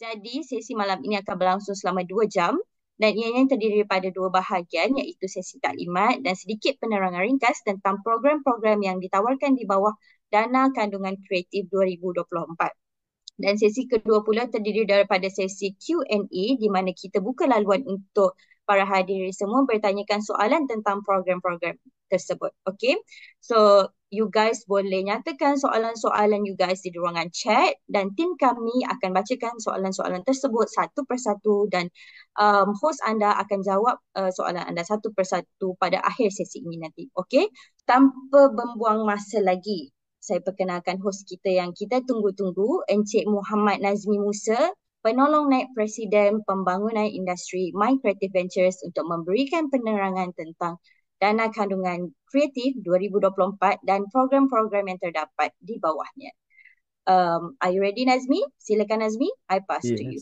Jadi sesi malam ini akan berlangsung selama dua jam dan ia yang terdiri daripada dua bahagian iaitu sesi taklimat dan sedikit penerangan ringkas tentang program-program yang ditawarkan di bawah Dana Kandungan Kreatif 2024. Dan sesi kedua pula terdiri daripada sesi Q&A di mana kita buka laluan untuk para hadirin semua bertanyakan soalan tentang program-program tersebut. Okay. So you guys boleh nyatakan soalan-soalan you guys di ruangan chat dan tim kami akan bacakan soalan-soalan tersebut satu persatu dan um, host anda akan jawab uh, soalan anda satu persatu pada akhir sesi ini nanti. Okay? Tanpa membuang masa lagi, saya perkenalkan host kita yang kita tunggu-tunggu Encik Muhammad Nazmi Musa penolong naik presiden pembangunan industri My Creative Ventures untuk memberikan penerangan tentang dana kandungan kreatif 2024 dan program-program yang terdapat di bawahnya. Um, are you ready Nazmi? Silakan Nazmi, I pass yes. to you.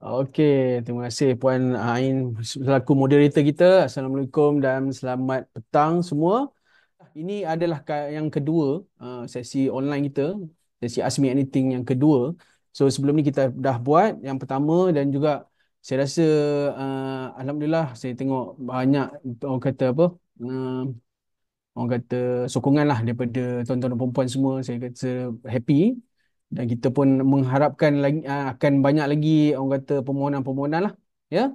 Okey, terima kasih Puan Ain selaku moderator kita. Assalamualaikum dan selamat petang semua. Ini adalah yang kedua uh, sesi online kita, sesi Ask Me Anything yang kedua. So sebelum ni kita dah buat yang pertama dan juga saya rasa uh, alhamdulillah saya tengok banyak orang kata apa uh, orang kata sokongan lah daripada tuan-tuan dan perempuan semua saya kata happy dan kita pun mengharapkan lagi, uh, akan banyak lagi orang kata permohonan-permohonan lah ya yeah?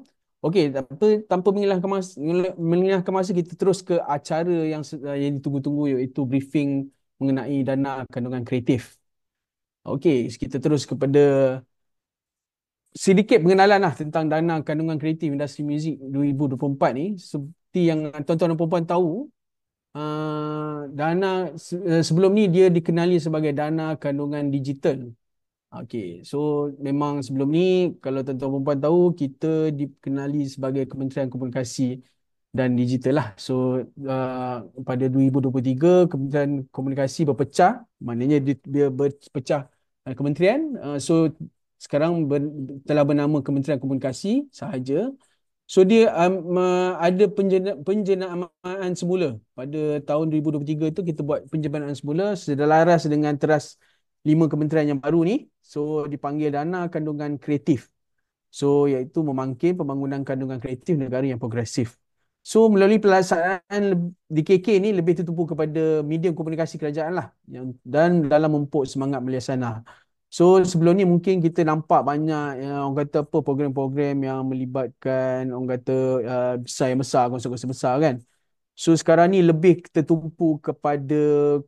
Okey, tanpa, tanpa menyilahkan masa, menyilahkan masa kita terus ke acara yang uh, yang ditunggu-tunggu iaitu briefing mengenai dana kandungan kreatif. Okey, kita terus kepada sedikit pengenalan lah tentang dana kandungan kreatif industri muzik 2024 ni seperti yang tuan-tuan dan puan tahu uh, dana se- eh, sebelum ni dia dikenali sebagai dana kandungan digital Okay, so memang sebelum ni kalau tuan-tuan perempuan tahu kita dikenali sebagai Kementerian Komunikasi dan Digital lah. So uh, pada 2023 Kementerian Komunikasi berpecah, maknanya dia, dia berpecah eh, kementerian. Uh, so sekarang ber, telah bernama Kementerian Komunikasi sahaja. So dia um, ada penjenamaan semula pada tahun 2023 itu kita buat penjenamaan semula sedelaras dengan teras lima kementerian yang baru ni. So dipanggil dana kandungan kreatif. So iaitu memangkin pembangunan kandungan kreatif negara yang progresif. So melalui pelaksanaan DKK ni lebih tertumpu kepada medium komunikasi kerajaan lah dan dalam mempunyai semangat Malaysia Sanah. So sebelum ni mungkin kita nampak banyak yang eh, orang kata apa program-program yang melibatkan orang kata uh, besar yang besar, konsep-konsep besar kan. So sekarang ni lebih tertumpu kepada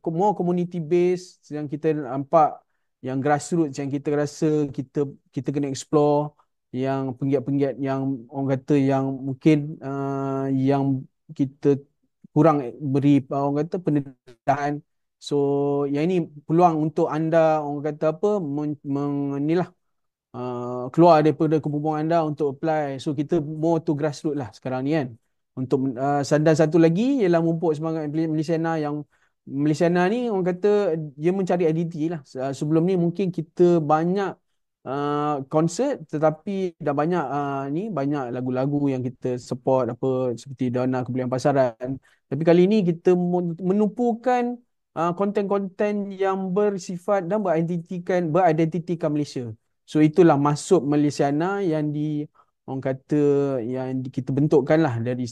more community based yang kita nampak yang grassroots yang kita rasa kita kita kena explore yang penggiat-penggiat yang orang kata yang mungkin uh, yang kita kurang beri orang kata pendedahan So yang ini peluang untuk anda orang kata apa menilah men, lah, uh, keluar daripada kumpulan anda untuk apply. So kita more to grassroots lah sekarang ni kan. Untuk uh, dan satu lagi ialah mumpuk semangat Melisena yang Melisena ni orang kata dia mencari identiti lah. Uh, sebelum ni mungkin kita banyak konsert uh, tetapi dah banyak uh, ni banyak lagu-lagu yang kita support apa seperti Dana Kebelian Pasaran tapi kali ni kita menumpukan Ah, konten-konten uh, yang bersifat dan beridentitikan beridentitikan Malaysia. So itulah masuk Malaysiana yang di orang kata yang di, kita bentukkan lah dari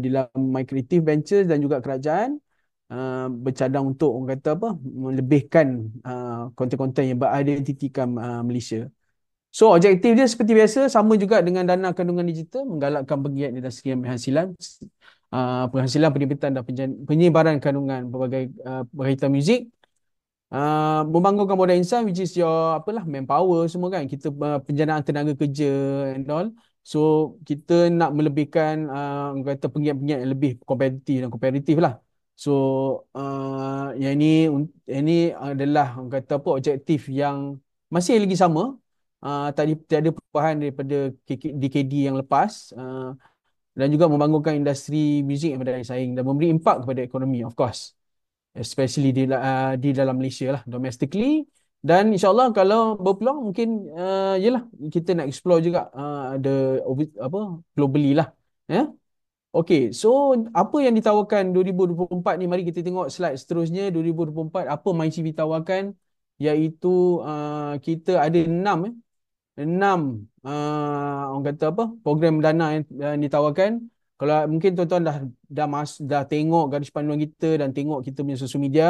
dalam My Creative Ventures dan juga kerajaan uh, bercadang untuk orang kata apa melebihkan uh, konten-konten yang beridentitikan uh, Malaysia. So objektif dia seperti biasa sama juga dengan dana kandungan digital menggalakkan penggiat industri penghasilan uh, penghasilan penipitan dan penyebaran kandungan berbagai uh, ah, berita muzik uh, membangunkan modal insan which is your apalah manpower semua kan kita uh, penjanaan tenaga kerja and all so kita nak melebihkan uh, kata penggiat-penggiat yang lebih kompetitif dan kompetitif lah so uh, yang ini ini adalah kata apa objektif yang masih lagi sama uh, tak, ada, perubahan daripada DKD yang lepas uh, dan juga membangunkan industri muzik yang berdaya saing dan memberi impak kepada ekonomi of course especially di uh, di dalam Malaysia lah domestically dan insyaallah kalau berpeluang mungkin uh, yalah kita nak explore juga uh, the apa globally lah ya yeah? Okay, so apa yang ditawarkan 2024 ni mari kita tengok slide seterusnya 2024 apa MyCV tawarkan iaitu uh, kita ada 6 eh 6 uh, orang kata apa program dana yang, yang ditawarkan kalau mungkin tuan-tuan dah dah mas, dah tengok garis panduan kita dan tengok kita punya social media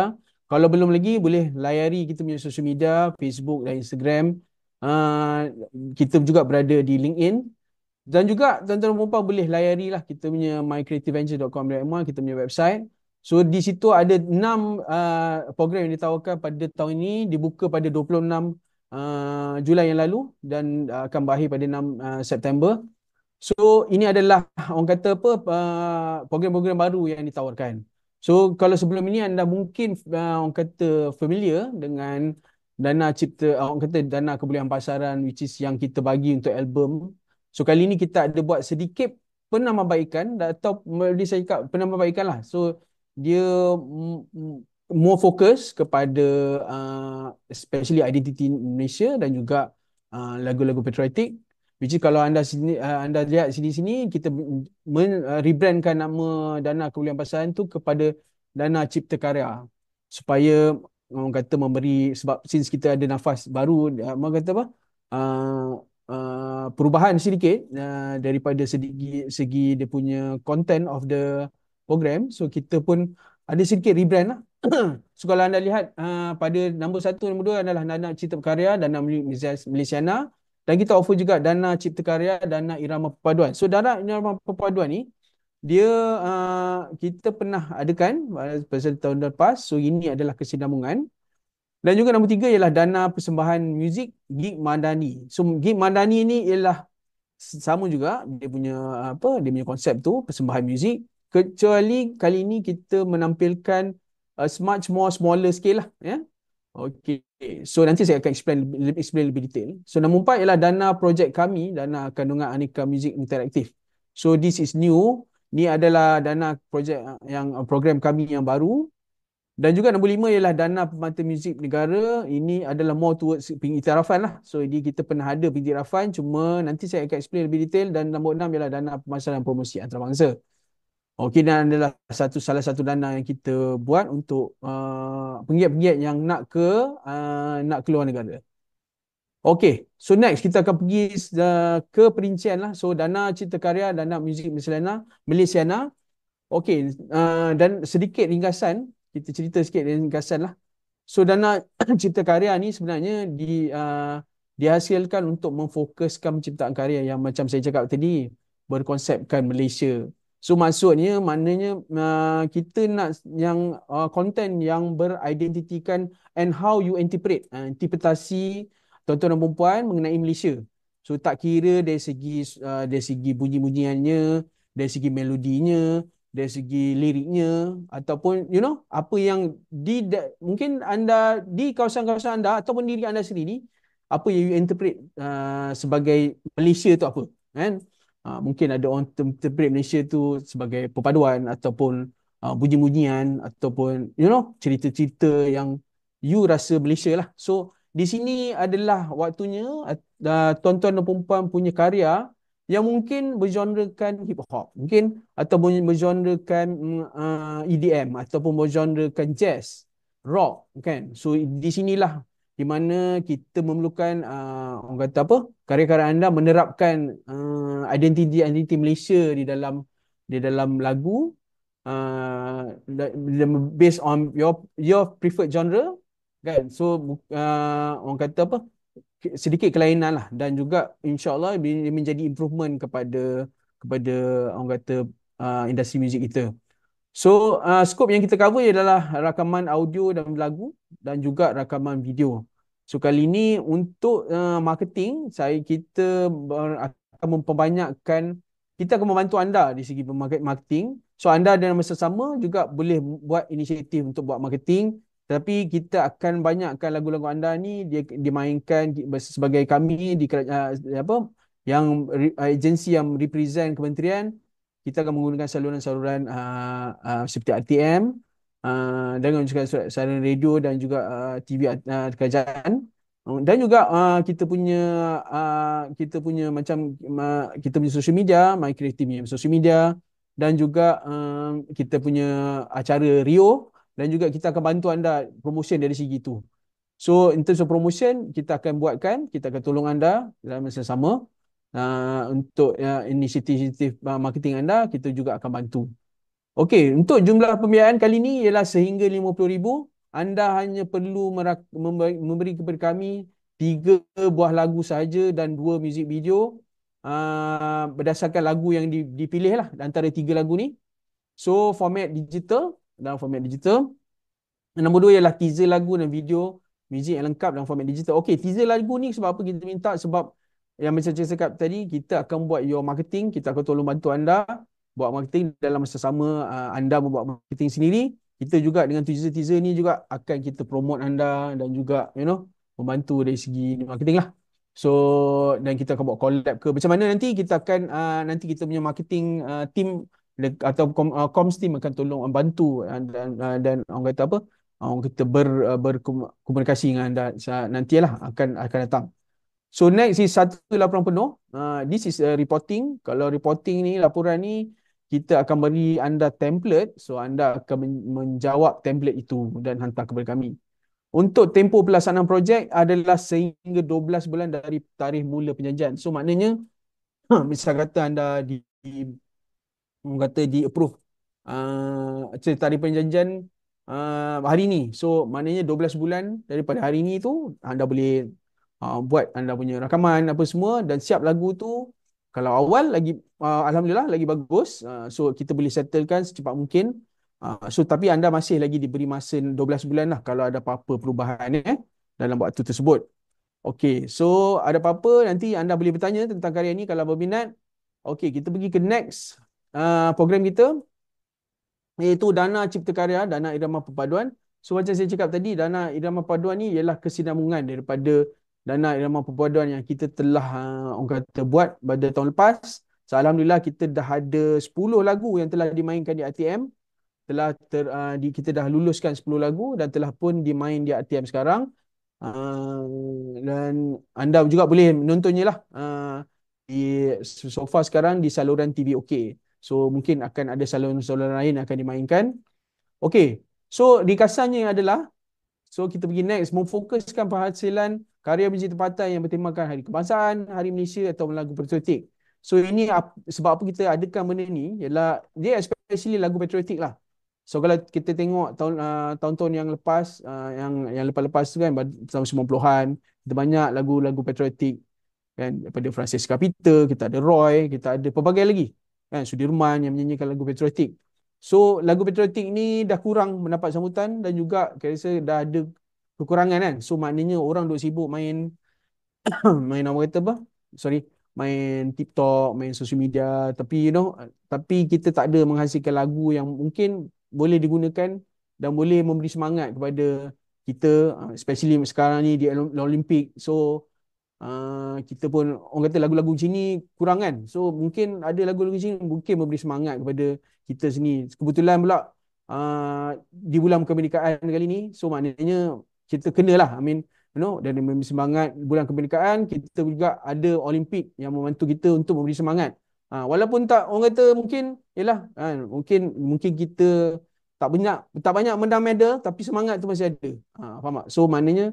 kalau belum lagi boleh layari kita punya social media Facebook dan Instagram uh, kita juga berada di LinkedIn dan juga tuan-tuan dan puan boleh layari lah kita punya mycreativeventure.com.my kita punya website So di situ ada enam uh, program yang ditawarkan pada tahun ini dibuka pada 26 Uh, Julai yang lalu dan uh, akan berakhir pada 6 uh, September. So ini adalah orang kata apa uh, program-program uh, baru yang ditawarkan. So kalau sebelum ini anda mungkin uh, orang kata familiar dengan dana cipta uh, orang kata dana kebolehan pasaran which is yang kita bagi untuk album. So kali ini kita ada buat sedikit penambahbaikan atau boleh saya cakap penambahbaikan lah. So dia mm, mm, more fokus kepada uh, especially identity Malaysia dan juga uh, lagu-lagu patriotik which is kalau anda sini uh, anda lihat sini-sini kita men- uh, rebrandkan nama Dana Kebudayaan Pasaran tu kepada Dana Cipta Karya supaya orang kata memberi sebab since kita ada nafas baru apa uh, kata apa uh, uh, perubahan sedikit uh, daripada segi segi dia punya content of the program so kita pun ada sedikit rebrand lah. so kalau anda lihat uh, pada nombor satu, nombor dua adalah Dana Cipta Karya, Dana Malaysiana. Dan kita offer juga Dana Cipta Karya, Dana Irama Perpaduan. So Dana Irama Perpaduan ni, dia uh, kita pernah adakan ah, pada tahun lepas. So ini adalah kesinambungan. Dan juga nombor tiga ialah Dana Persembahan Muzik Gig Mandani. So Gig Mandani ni ialah sama juga dia punya apa dia punya konsep tu persembahan muzik kecuali kali ini kita menampilkan uh, much more smaller scale lah ya yeah? okey so nanti saya akan explain explain lebih detail so nombor empat ialah dana projek kami dana kandungan Anika music interaktif so this is new ni adalah dana projek uh, yang uh, program kami yang baru dan juga nombor lima ialah dana pemantau muzik negara. Ini adalah more towards pengiktirafan lah. So ini kita pernah ada pengiktirafan cuma nanti saya akan explain lebih detail dan nombor enam ialah dana pemasaran promosi antarabangsa. Okinan adalah satu salah satu dana yang kita buat untuk uh, penggiat-penggiat yang nak ke uh, nak keluar negara. Okey, so next kita akan pergi uh, ke perincian lah. So dana cipta karya, dana muzik Malaysia, Malaysia. Okey, uh, dan sedikit ringkasan, kita cerita sedikit ringkasan lah. So dana cipta karya ni sebenarnya di uh, dihasilkan untuk memfokuskan penciptaan karya yang macam saya cakap tadi, berkonsepkan Malaysia So maksudnya maknanya uh, kita nak yang uh, content yang beridentitikan and how you interpret uh, interpretasi tuan-tuan dan puan mengenai Malaysia. So tak kira dari segi uh, dari segi bunyi-bunyiannya, dari segi melodinya, dari segi liriknya ataupun you know apa yang di mungkin anda di kawasan-kawasan anda ataupun diri anda sendiri apa yang you interpret uh, sebagai Malaysia tu apa kan eh? uh, mungkin ada orang interpret Malaysia tu sebagai perpaduan ataupun uh, bunyi-bunyian ataupun you know cerita-cerita yang you rasa Malaysia lah. So di sini adalah waktunya uh, tuan-tuan dan perempuan punya karya yang mungkin bergenrekan hip hop mungkin ataupun bergenrekan uh, EDM ataupun bergenrekan jazz rock kan so di sinilah di mana kita memerlukan uh, orang kata apa karya-karya anda menerapkan uh, identiti identiti Malaysia di dalam di dalam lagu uh, based on your your preferred genre kan so uh, orang kata apa sedikit kelainan lah dan juga insyaallah menjadi improvement kepada kepada orang kata uh, industri muzik kita So uh, skop yang kita cover adalah rakaman audio dan lagu dan juga rakaman video. So kali ini untuk uh, marketing saya kita akan memperbanyakkan kita akan membantu anda di segi marketing. So anda dalam masa sama juga boleh buat inisiatif untuk buat marketing tapi kita akan banyakkan lagu-lagu anda ni dia dimainkan sebagai kami di uh, apa yang agensi yang represent kementerian kita akan menggunakan saluran-saluran uh, uh, seperti ATM, uh, ah, dan juga saluran radio dan juga uh, TV uh, kerajaan dan juga uh, kita punya uh, kita punya macam uh, kita punya social media my creative media social media dan juga uh, kita punya acara Rio dan juga kita akan bantu anda promotion dari segi itu. So in terms of promotion kita akan buatkan, kita akan tolong anda dalam masa sama uh, untuk uh, inisiatif-inisiatif uh, marketing anda, kita juga akan bantu. Okey, untuk jumlah pembiayaan kali ini ialah sehingga RM50,000. Anda hanya perlu memberi, kepada kami tiga buah lagu saja dan dua music video uh, berdasarkan lagu yang di, dipilih lah antara tiga lagu ni. So format digital dan format digital. Nombor dua ialah teaser lagu dan video music yang lengkap dalam format digital. Okey, teaser lagu ni sebab apa kita minta? Sebab yang macam saya cakap tadi, kita akan buat your marketing, kita akan tolong bantu anda buat marketing dalam masa sama uh, anda membuat marketing sendiri. Kita juga dengan teaser-teaser ni juga akan kita promote anda dan juga you know membantu dari segi marketing lah. So dan kita akan buat collab ke macam mana nanti kita akan uh, nanti kita punya marketing uh, team atau com, uh, comms team akan tolong membantu uh, uh, dan uh, dan orang kata apa orang kita ber uh, berkomunikasi dengan anda nantilah akan akan datang. So next is satu laporan penuh. Uh, ah, this is a uh, reporting. Kalau reporting ni, laporan ni, kita akan beri anda template. So anda akan men- menjawab template itu dan hantar kepada kami. Untuk tempoh pelaksanaan projek adalah sehingga 12 bulan dari tarikh mula penjanjian. So maknanya, huh, ha, misal kata anda di, di kata di approve uh, tarikh penjanjian uh, hari ni. So maknanya 12 bulan daripada hari ni tu anda boleh uh, buat anda punya rakaman apa semua dan siap lagu tu kalau awal lagi uh, alhamdulillah lagi bagus uh, so kita boleh settlekan secepat mungkin uh, so tapi anda masih lagi diberi masa 12 bulan lah kalau ada apa-apa perubahan eh dalam waktu tersebut okey so ada apa-apa nanti anda boleh bertanya tentang karya ni kalau berminat okey kita pergi ke next uh, program kita iaitu dana cipta karya dana irama perpaduan so macam saya cakap tadi dana irama paduan ni ialah kesinambungan daripada dana irama perpaduan yang kita telah uh, orang kata buat pada tahun lepas. So, alhamdulillah kita dah ada 10 lagu yang telah dimainkan di ATM. Telah ter, uh, di, kita dah luluskan 10 lagu dan telah pun dimain di ATM sekarang. Uh, dan anda juga boleh menontonnya lah uh, di sofa sekarang di saluran TV OK. So mungkin akan ada saluran-saluran lain akan dimainkan. Okay. So dikasarnya adalah So kita pergi next memfokuskan penghasilan karya biji tempatan yang bertemakan Hari Kebangsaan, Hari Malaysia atau lagu patriotik. So ini sebab apa kita adakan benda ni ialah dia especially lagu patriotik lah. So kalau kita tengok tahun ah, tahun-tahun yang lepas uh, yang yang lepas-lepas tu kan tahun 90-an kita banyak lagu-lagu patriotik kan daripada Francis Capita, kita ada Roy, kita ada pelbagai lagi. Kan Sudirman yang menyanyikan lagu patriotik. So lagu patriotik ni dah kurang mendapat sambutan dan juga kira saya dah ada kekurangan kan. So maknanya orang duk sibuk main main apa kata apa? Sorry, main TikTok, main social media tapi you know tapi kita tak ada menghasilkan lagu yang mungkin boleh digunakan dan boleh memberi semangat kepada kita uh, especially sekarang ni di Olimpik. So Uh, kita pun orang kata lagu-lagu sini kurang kan so mungkin ada lagu-lagu sini mungkin memberi semangat kepada kita sini kebetulan pula uh, di bulan kemerdekaan kali ni so maknanya kita lah. I mean you know dan memberi semangat bulan kemerdekaan. kita juga ada Olimpik yang membantu kita untuk memberi semangat uh, walaupun tak orang kata mungkin yalah uh, ah, mungkin mungkin kita tak banyak tak banyak mendam medal tapi semangat tu masih ada uh, faham tak so maknanya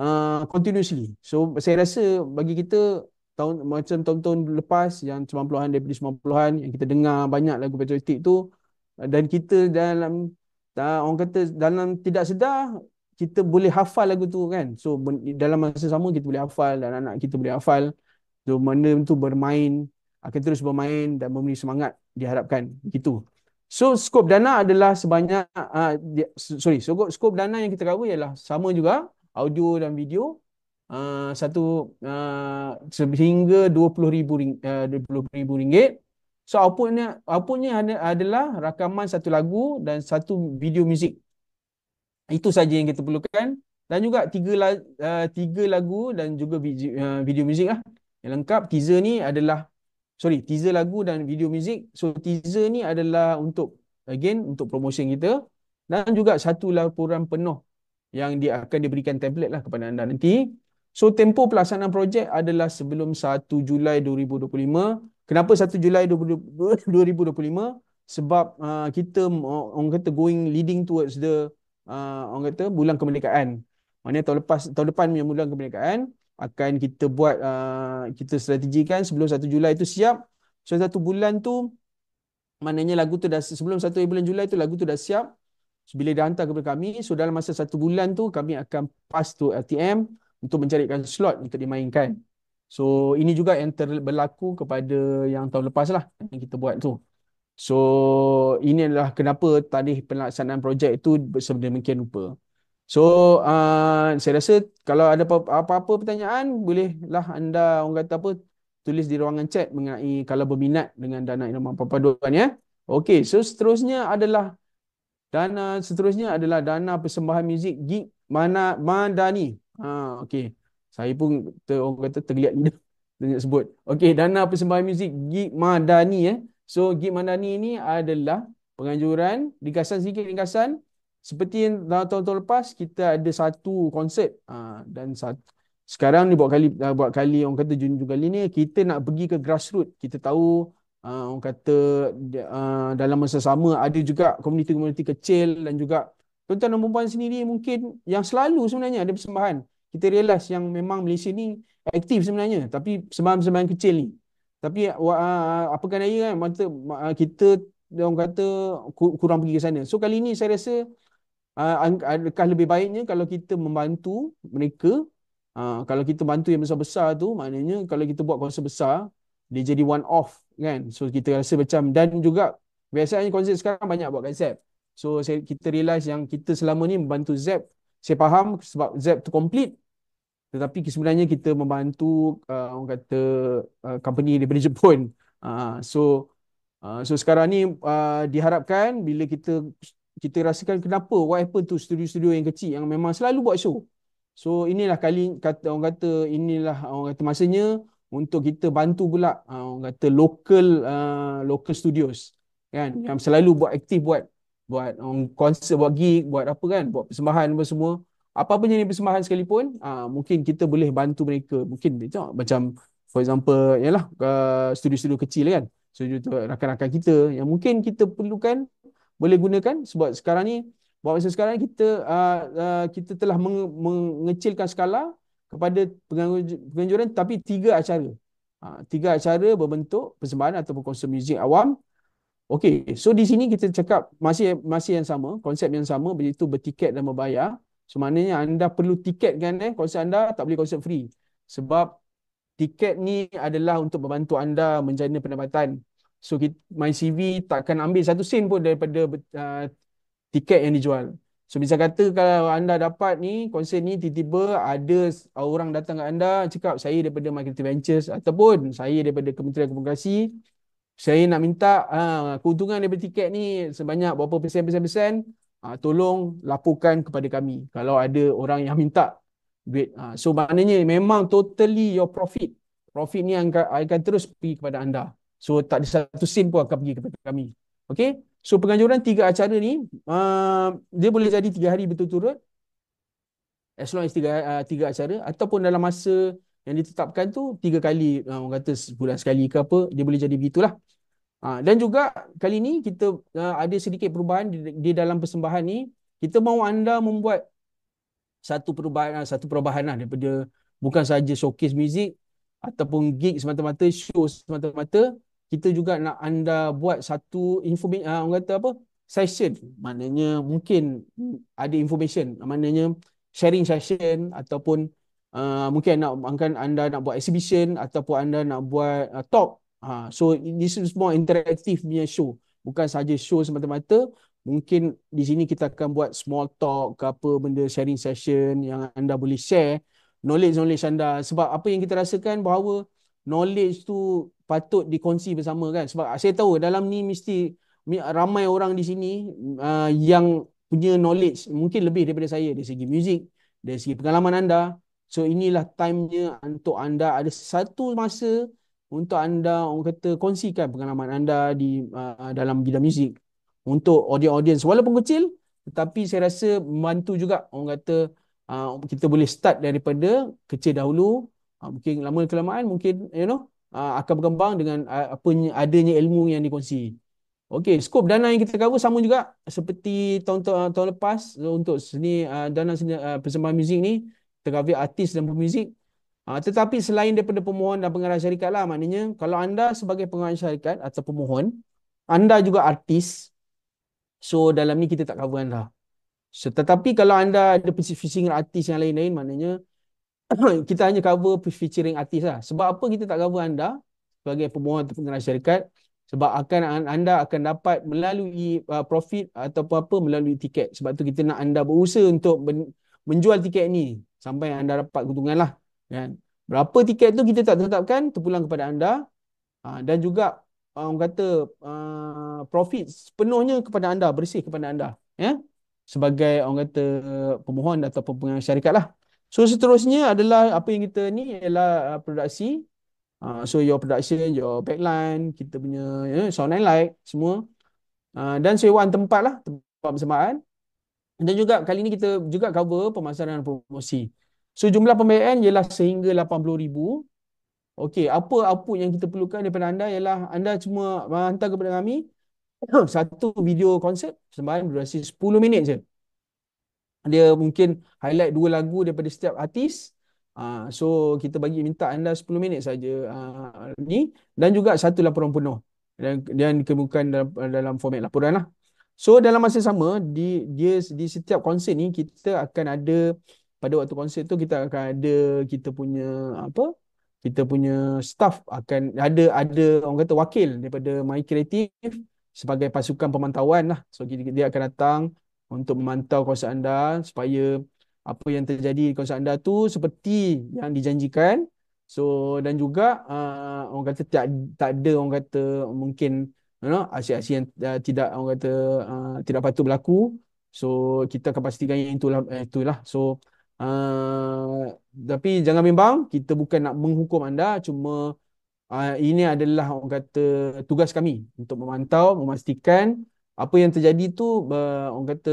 uh, continuously so saya rasa bagi kita tahun macam tahun-tahun lepas yang 90-an daripada 90-an yang kita dengar banyak lagu patriotik tu dan kita dalam orang kata dalam tidak sedar kita boleh hafal lagu tu kan so dalam masa sama kita boleh hafal dan anak kita boleh hafal so mana tu bermain akan terus bermain dan memberi semangat diharapkan gitu so skop dana adalah sebanyak uh, sorry so, skop dana yang kita cover ialah sama juga audio dan video Ah, satu uh, sehingga RM20,000 uh, RM20,000 so outputnya outputnya ada, adalah rakaman satu lagu dan satu video muzik itu saja yang kita perlukan dan juga tiga uh, tiga lagu dan juga video, uh, video muzik lah. yang lengkap teaser ni adalah sorry teaser lagu dan video muzik so teaser ni adalah untuk again untuk promotion kita dan juga satu laporan penuh yang dia akan diberikan template lah kepada anda nanti. So tempoh pelaksanaan projek adalah sebelum 1 Julai 2025. Kenapa 1 Julai 2025? Sebab uh, kita orang kata going leading towards the uh, orang kata bulan kemerdekaan. Maknanya tahun lepas tahun depan punya bulan kemerdekaan akan kita buat uh, kita strategikan sebelum 1 Julai itu siap. So satu bulan tu maknanya lagu tu dah sebelum 1 bulan Julai tu lagu tu dah siap. So, bila dia hantar kepada kami, so dalam masa satu bulan tu kami akan pass to LTM untuk mencarikan slot untuk dimainkan. So ini juga yang berlaku kepada yang tahun lepas lah yang kita buat tu. So ini adalah kenapa tadi pelaksanaan projek itu sebenarnya mungkin lupa. So uh, saya rasa kalau ada apa-apa pertanyaan bolehlah anda orang kata apa tulis di ruangan chat mengenai kalau berminat dengan dana irama perpaduan ya. Okey, so seterusnya adalah dana seterusnya adalah dana persembahan muzik gig mana Madani. Ha, okay. Saya pun ter, orang kata tergeliat lidah dia sebut. Okey, dana persembahan muzik Gig Madani eh. So Gig Madani ini adalah penganjuran ringkasan sikit ringkasan seperti yang tahun-tahun lepas kita ada satu konsert ha, dan satu sekarang ni buat kali buat kali orang kata Jun juga kali ni kita nak pergi ke grassroots. Kita tahu ha, orang kata uh, dalam masa sama ada juga komuniti-komuniti kecil dan juga tuan-tuan dan perempuan sendiri mungkin yang selalu sebenarnya ada persembahan. Kita realize yang memang Malaysia ni aktif sebenarnya tapi sembahan-sembahan kecil ni. Tapi apa kan daya kan mata kita orang kata kurang pergi ke sana. So kali ni saya rasa uh, adakah lebih baiknya kalau kita membantu mereka kalau kita bantu yang besar-besar tu maknanya kalau kita buat konsert besar dia jadi one off kan. So kita rasa macam dan juga biasanya konsert sekarang banyak buat konsep. So saya, kita realise yang kita selama ni membantu Zep. Saya faham sebab Zep tu complete. Tetapi sebenarnya kita membantu uh, orang kata uh, company daripada Jepun. Uh, so uh, so sekarang ni uh, diharapkan bila kita kita rasakan kenapa what happened to studio-studio yang kecil yang memang selalu buat show. So inilah kali kata orang kata inilah uh, orang kata masanya untuk kita bantu pula uh, orang kata local uh, local studios kan yang selalu buat aktif buat buat um, konsert buat gig buat apa kan buat persembahan apa semua apa pun jenis persembahan sekalipun uh, mungkin kita boleh bantu mereka mungkin tengok macam for example yalah uh, studio-studio kecil kan studio rakan-rakan kita yang mungkin kita perlukan boleh gunakan sebab sekarang ni buat masa sekarang ni, kita uh, uh, kita telah meng- mengecilkan skala kepada penganjuran tapi tiga acara uh, tiga acara berbentuk persembahan ataupun konsert muzik awam Okey, so di sini kita cakap masih masih yang sama, konsep yang sama begitu bertiket dan membayar. So maknanya anda perlu tiket kan eh, konsep anda tak boleh konsep free. Sebab tiket ni adalah untuk membantu anda menjana pendapatan. So my CV takkan ambil satu sen pun daripada uh, tiket yang dijual. So bisa kata kalau anda dapat ni, konsep ni tiba-tiba ada orang datang ke anda cakap saya daripada Marketing Ventures ataupun saya daripada Kementerian Komunikasi saya nak minta uh, keuntungan daripada tiket ni sebanyak berapa persen-persen-persen uh, ha, tolong laporkan kepada kami kalau ada orang yang minta duit. Uh, so maknanya memang totally your profit. Profit ni akan, akan terus pergi kepada anda. So tak ada satu sen pun akan pergi kepada kami. Okay? So penganjuran tiga acara ni uh, dia boleh jadi tiga hari betul-betul as long as tiga, uh, tiga acara ataupun dalam masa yang ditetapkan tu tiga kali uh, orang kata sebulan sekali ke apa dia boleh jadi begitulah uh, dan juga kali ni kita uh, ada sedikit perubahan di, di dalam persembahan ni kita mahu anda membuat satu perubahan satu perubahan lah daripada bukan saja showcase muzik ataupun gig semata-mata show semata-mata kita juga nak anda buat satu information uh, orang kata apa session maknanya mungkin ada information maknanya sharing session ataupun uh, mungkin nak mungkin anda nak buat exhibition ataupun anda nak buat uh, talk uh, so this is more interactive punya show bukan saja show semata-mata mungkin di sini kita akan buat small talk ke apa benda sharing session yang anda boleh share knowledge knowledge anda sebab apa yang kita rasakan bahawa knowledge tu patut dikongsi bersama kan sebab saya tahu dalam ni mesti ramai orang di sini uh, yang punya knowledge mungkin lebih daripada saya dari segi music dari segi pengalaman anda So inilah timenya untuk anda ada satu masa untuk anda orang kata kongsikan pengalaman anda di uh, dalam bidang muzik untuk audience-audience walaupun kecil tetapi saya rasa membantu juga orang kata uh, kita boleh start daripada kecil dahulu uh, mungkin lama kelamaan mungkin you know uh, akan berkembang dengan uh, apa adanya ilmu yang dikongsi. Okey, skop dana yang kita cover sama juga seperti tahun-tahun lepas untuk seni uh, dana seni uh, persembahan muzik ni terkafir artis dan pemuzik. Ha, tetapi selain daripada pemohon dan pengarah syarikat lah, maknanya kalau anda sebagai pengarah syarikat atau pemohon, anda juga artis, so dalam ni kita tak cover anda. So, tetapi kalau anda ada featuring artis yang lain-lain, maknanya kita hanya cover featuring artis lah. Sebab apa kita tak cover anda sebagai pemohon atau pengarah syarikat? Sebab akan anda akan dapat melalui uh, profit atau apa melalui tiket. Sebab tu kita nak anda berusaha untuk menjual tiket ni sampai anda dapat keuntungan lah. Kan? Berapa tiket tu kita tak tetapkan, terpulang kepada anda. Ha, dan juga ah, orang kata uh, profit sepenuhnya kepada anda, bersih kepada anda. Ya? Sebagai orang kata pemohon atau pemegang syarikat lah. So seterusnya adalah apa yang kita ni ialah uh, produksi. Uh, so your production, your backline, kita punya yeah, sound and light semua. Uh, dan sewaan tempat lah, tempat bersamaan. Dan juga kali ini kita juga cover pemasaran dan promosi. So jumlah pembiayaan ialah sehingga RM80,000. Okey, apa apa yang kita perlukan daripada anda ialah anda cuma hantar kepada kami satu video konsep sembahan durasi 10 minit je. Dia mungkin highlight dua lagu daripada setiap artis. Ah, so kita bagi minta anda 10 minit saja ah, ni dan juga satu laporan penuh dan yang dalam, dalam format laporan lah. So dalam masa sama di dia di setiap konsert ni kita akan ada pada waktu konsert tu kita akan ada kita punya apa kita punya staff akan ada ada orang kata wakil daripada My Creative sebagai pasukan pemantauan lah. So dia, dia akan datang untuk memantau konsert anda supaya apa yang terjadi di konsert anda tu seperti yang dijanjikan. So dan juga uh, orang kata tak tak ada orang kata mungkin you know aksi-aksi yang uh, tidak orang kata uh, tidak patut berlaku so kita akan pastikan yang itulah eh, itulah so uh, tapi jangan bimbang kita bukan nak menghukum anda cuma uh, ini adalah orang kata tugas kami untuk memantau memastikan apa yang terjadi tu uh, orang kata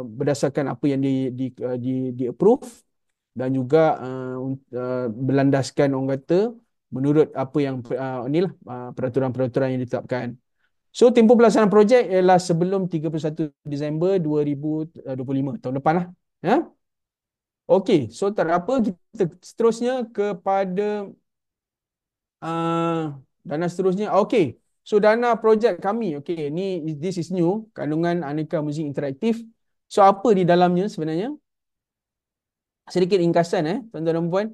uh, berdasarkan apa yang di di uh, di, di approve dan juga uh, uh, berlandaskan orang kata menurut apa yang uh, inilah uh, peraturan-peraturan yang ditetapkan So tempoh pelaksanaan projek ialah sebelum 31 Disember 2025 tahun depan lah. Ya? Okey, so tak apa kita seterusnya kepada uh, dana seterusnya. Okay, so dana projek kami. Okay, ni this is new, kandungan aneka muzik interaktif. So apa di dalamnya sebenarnya? Sedikit ringkasan eh, tuan-tuan dan puan.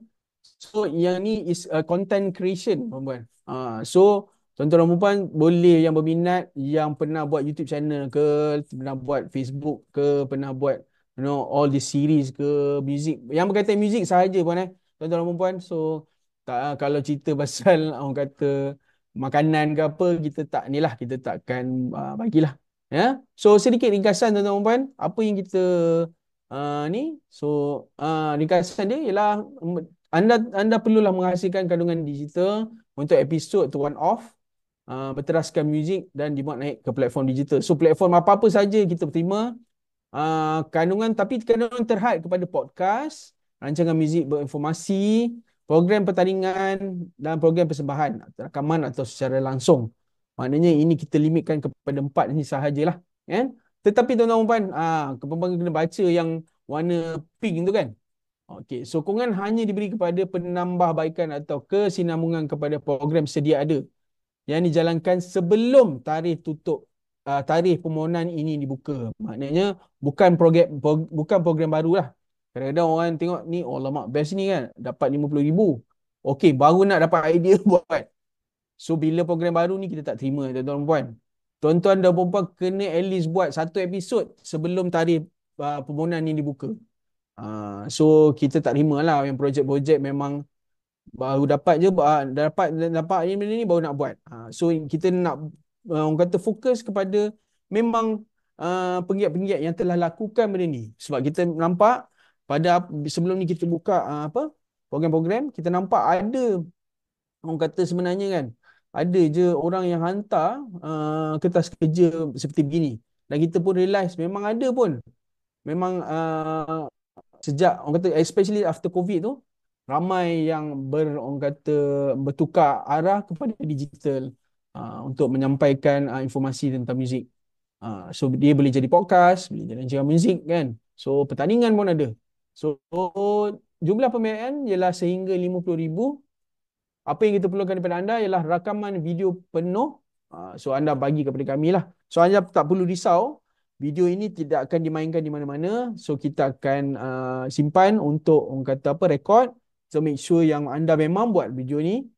So yang ni is a content creation, puan-puan. Uh, ah, so Tuan-tuan dan perempuan boleh yang berminat yang pernah buat YouTube channel ke, pernah buat Facebook ke, pernah buat you know all the series ke, music. Yang berkaitan music saja pun eh. Tuan-tuan dan perempuan so tak ah, kalau cerita pasal orang kata makanan ke apa kita tak ni lah kita takkan uh, bagilah ya yeah? so sedikit ringkasan tuan-tuan puan apa yang kita uh, ni so uh, ringkasan dia ialah anda anda perlulah menghasilkan kandungan digital untuk episod tu one off Uh, berteraskan muzik dan dimuat naik ke platform digital. So platform apa-apa saja kita terima uh, kandungan tapi kandungan terhad kepada podcast, rancangan muzik berinformasi, program pertandingan dan program persembahan rakaman atau secara langsung. Maknanya ini kita limitkan kepada empat ini sahajalah. Kan? Tetapi tuan-tuan dan puan, uh, kepembangan kena baca yang warna pink tu kan. Okey, sokongan hanya diberi kepada penambahbaikan atau kesinambungan kepada program sedia ada yang dijalankan sebelum tarikh tutup uh, tarikh permohonan ini dibuka. Maknanya bukan program pro, bukan program barulah. Kadang-kadang orang tengok ni oh lama best ni kan dapat 50000. Okey baru nak dapat idea buat. So bila program baru ni kita tak terima tuan-tuan dan puan. Tuan-tuan dan puan kena at least buat satu episod sebelum tarikh uh, permohonan ini dibuka. Uh, so kita tak terima lah yang projek-projek memang baru dapat je uh, dapat dapat ni benda ni baru nak buat. Uh, so kita nak uh, orang kata fokus kepada memang uh, penggiat-penggiat yang telah lakukan benda ni. Sebab kita nampak pada sebelum ni kita buka uh, apa program-program kita nampak ada orang kata sebenarnya kan ada je orang yang hantar uh, kertas kerja seperti begini dan kita pun realise memang ada pun memang uh, sejak orang kata especially after covid tu ramai yang ber, orang kata, bertukar arah kepada digital uh, untuk menyampaikan uh, informasi tentang muzik. Uh, so dia boleh jadi podcast, boleh jadi jalan muzik kan. So pertandingan pun ada. So jumlah pembiayaan ialah sehingga RM50,000. Apa yang kita perlukan daripada anda ialah rakaman video penuh. Uh, so anda bagi kepada kami lah. So anda tak perlu risau. Video ini tidak akan dimainkan di mana-mana. So kita akan uh, simpan untuk orang kata apa, rekod. So make sure yang anda memang buat video ni.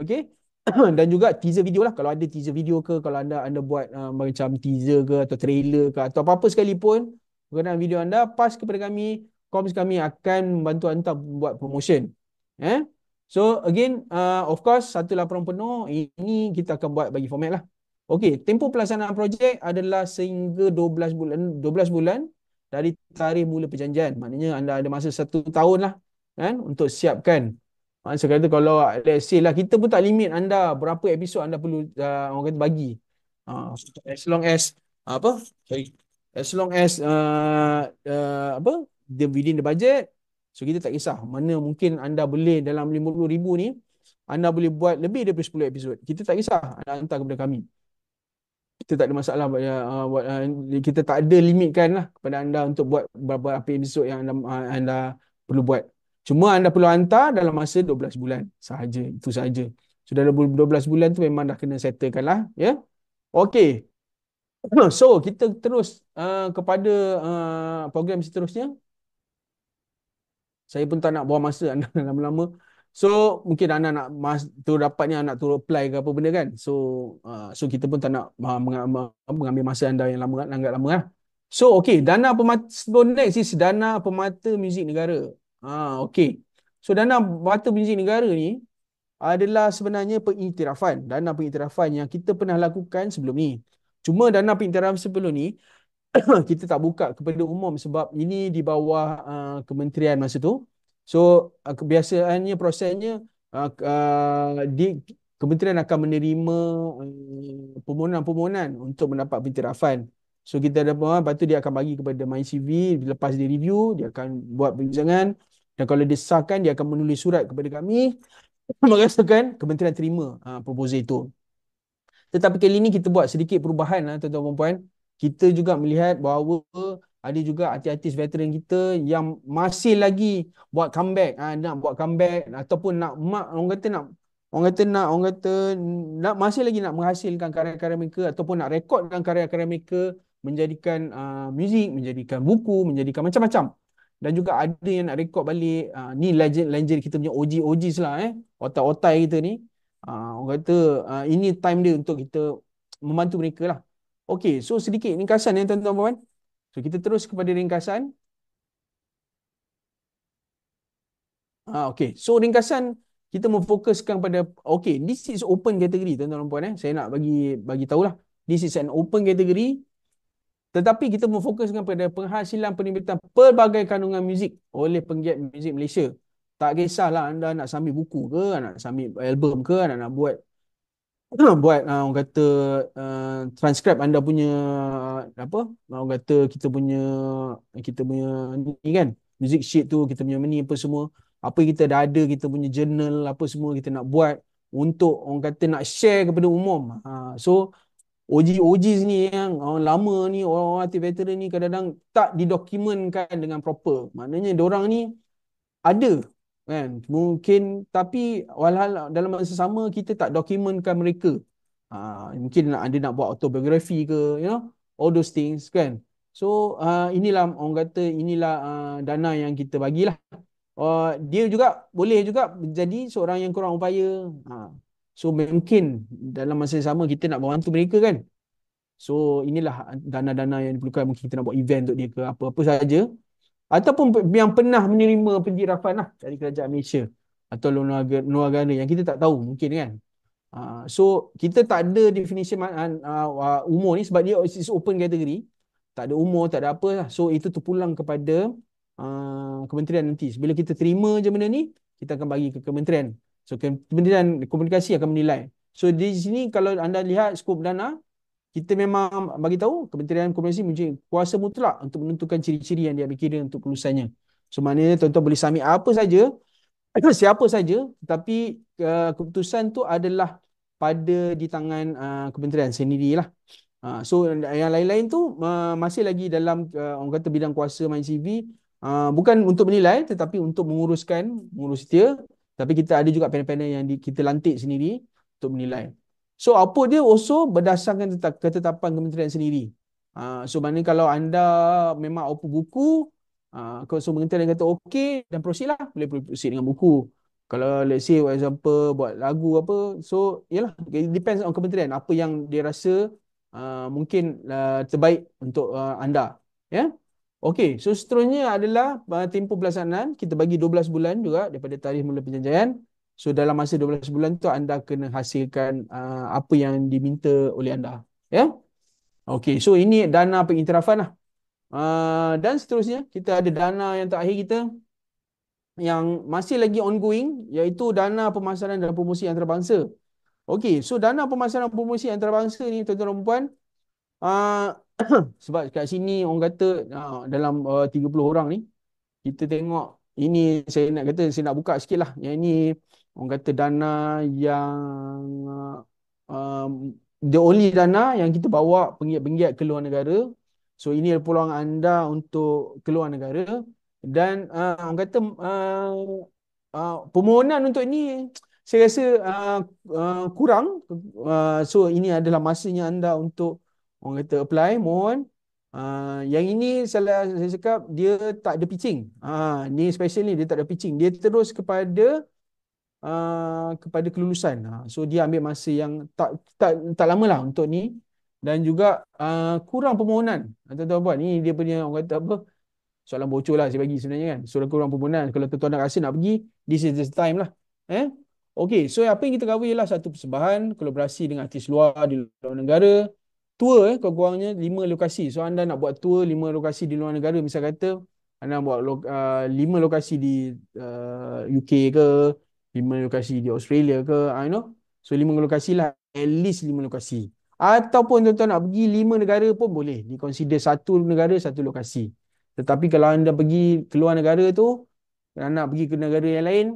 Okay. Dan juga teaser video lah. Kalau ada teaser video ke. Kalau anda anda buat uh, macam teaser ke. Atau trailer ke. Atau apa-apa sekalipun. Berkenaan video anda. Pass kepada kami. Koms kami akan membantu anda buat promotion. Eh? So again. Uh, of course. Satu laporan penuh. Ini kita akan buat bagi format lah. Okay. Tempoh pelaksanaan projek adalah sehingga 12 bulan. 12 bulan. Dari tarikh mula perjanjian. Maknanya anda ada masa satu tahun lah kan untuk siapkan maksud ha, kata kalau let's say lah kita pun tak limit anda berapa episod anda perlu uh, orang kata bagi uh, as long as ah, apa sorry as long as uh, uh, apa the within the budget so kita tak kisah mana mungkin anda boleh dalam 50000 ni anda boleh buat lebih daripada 10 episod kita tak kisah anda hantar kepada kami kita tak ada masalah buat uh, kita tak ada limitkan lah kepada anda untuk buat berapa episod yang anda uh, anda perlu buat Cuma anda perlu hantar dalam masa 12 bulan sahaja. Itu sahaja. So dalam 12 bulan tu memang dah kena settlekan lah. Ya? Yeah? Okay. So kita terus uh, kepada uh, program seterusnya. Saya pun tak nak buang masa anda lama-lama. So mungkin anda nak tu dapatnya anak tu apply ke apa benda kan. So uh, so kita pun tak nak mengambil masa anda yang lama-lama. Lah. So okay, dana pemata, so next is dana pemata muzik negara. Ha, okay. So dana mata biji negara ni adalah sebenarnya pengiktirafan. Dana pengiktirafan yang kita pernah lakukan sebelum ni. Cuma dana pengiktirafan sebelum ni, kita tak buka kepada umum sebab ini di bawah uh, kementerian masa tu. So uh, kebiasaannya prosesnya uh, uh, di, kementerian akan menerima uh, permohonan-permohonan untuk mendapat pengiktirafan. So kita ada permohonan, lepas tu dia akan bagi kepada MyCV, lepas dia review, dia akan buat perbincangan, dan kalau dia sahkan dia akan menulis surat kepada kami mengesahkan kementerian terima ha, proposal itu tetapi kali ini kita buat sedikit perubahan ha, tuan-tuan dan puan kita juga melihat bahawa ada juga artis-artis veteran kita yang masih lagi buat comeback ha, nak buat comeback ataupun nak mak orang kata nak orang kata nak orang kata nak masih lagi nak menghasilkan karya-karya mereka ataupun nak rekodkan karya-karya mereka menjadikan uh, muzik, menjadikan buku, menjadikan macam-macam dan juga ada yang nak rekod balik uh, ni legend-legend kita punya OG-OG lah eh otai-otai kita ni uh, orang kata uh, ini time dia untuk kita membantu mereka lah Okay, so sedikit ringkasan ya tuan-tuan puan so kita terus kepada ringkasan ha, uh, okay. so ringkasan kita memfokuskan pada okay, this is open category tuan-tuan puan eh saya nak bagi bagi tahulah this is an open category tetapi kita memfokuskan pada penghasilan penerbitan pelbagai kandungan muzik oleh penggiat muzik Malaysia. Tak kisahlah anda nak sambil buku ke, nak sambil album ke, anda nak buat nak buat uh, orang kata uh, ah, transkrip anda punya uh, apa orang kata kita punya kita punya ni kan music sheet tu kita punya ni apa semua apa kita dah ada kita punya journal apa semua kita nak buat untuk orang kata nak share kepada umum uh, so OG-OGs ni yang orang lama ni, orang-orang aktif veteran ni kadang-kadang tak didokumentkan dengan proper. Maknanya orang ni ada kan. Mungkin tapi walhal dalam masa sama kita tak dokumentkan mereka. Ha, mungkin nak, ada nak buat autobiografi ke, you know. All those things kan. So uh, inilah orang kata inilah uh, dana yang kita bagilah. Uh, dia juga boleh juga menjadi seorang yang kurang upaya. Ha, So mungkin dalam masa yang sama kita nak bantu mereka kan. So inilah dana-dana yang diperlukan mungkin kita nak buat event untuk dia ke apa-apa saja. Ataupun yang pernah menerima penjirafan lah dari kerajaan Malaysia atau luar negara yang kita tak tahu mungkin kan. Uh, so kita tak ada definisi uh, uh, umur ni sebab dia is open category. Tak ada umur, tak ada apa lah. So itu terpulang kepada uh, kementerian nanti. Bila kita terima je benda ni, kita akan bagi ke kementerian. So kementerian komunikasi akan menilai. So di sini kalau anda lihat skop dana, kita memang bagi tahu kementerian komunikasi mempunyai kuasa mutlak untuk menentukan ciri-ciri yang dia kira untuk pelusannya. So maknanya tuan-tuan boleh submit apa saja, siapa saja, tetapi uh, eh, keputusan tu adalah pada di tangan uh, kementerian sendirilah. Uh, so yang lain-lain tu uh, masih lagi dalam uh, orang kata bidang kuasa MyCV uh, ah, bukan untuk menilai tetapi untuk menguruskan, mengurus dia tapi kita ada juga panel-panel yang di, kita lantik sendiri untuk menilai. So output dia also berdasarkan ketetapan kementerian sendiri. Uh, so maknanya kalau anda memang output buku, uh, ah, so kementerian kata okey dan proceed lah. Boleh proceed dengan buku. Kalau let's say for example buat lagu apa, so yelah it depends on kementerian. Apa yang dia rasa uh, mungkin uh, terbaik untuk uh, anda. Ya. Yeah? Okey, so seterusnya adalah uh, tempoh pelaksanaan. Kita bagi 12 bulan juga daripada tarikh mula perjanjian. So dalam masa 12 bulan tu anda kena hasilkan uh, apa yang diminta oleh anda. Ya? Yeah? Okey, so ini dana pengiktirafan lah. Uh, dan seterusnya kita ada dana yang terakhir kita yang masih lagi ongoing iaitu dana pemasaran dan promosi antarabangsa. Okey, so dana pemasaran promosi antarabangsa ni tuan-tuan dan puan-puan uh, sebab kat sini orang kata ah, dalam uh, 30 orang ni kita tengok ini saya nak kata saya nak buka sikit lah yang ini orang kata dana yang uh, um, the only dana yang kita bawa penggiat-penggiat ke luar negara so ini adalah peluang anda untuk ke luar negara dan uh, orang kata uh, uh, permohonan untuk ini saya rasa uh, uh, kurang uh, so ini adalah masanya anda untuk orang kata apply mohon uh, yang ini salah saya cakap dia tak ada pitching ha uh, ni special ni dia tak ada pitching dia terus kepada uh, kepada kelulusan uh, so dia ambil masa yang tak tak tak lamalah untuk ni dan juga uh, kurang permohonan tuan-tuan puan ni dia punya orang kata apa soalan bocor lah saya bagi sebenarnya kan so kurang permohonan kalau tuan-tuan nak rasa nak pergi this is the time lah eh Okay, so apa yang kita cover ialah satu persembahan, kolaborasi dengan artis luar di luar negara, Tua, eh, kekurangannya lima lokasi. So anda nak buat tour lima lokasi di luar negara misal kata anda buat lo, uh, lima lokasi di uh, UK ke, lima lokasi di Australia ke, I ah, know. So lima lokasi lah, at least lima lokasi. Ataupun tuan-tuan nak pergi lima negara pun boleh. Di consider satu negara, satu lokasi. Tetapi kalau anda pergi keluar negara tu, nak pergi ke negara yang lain,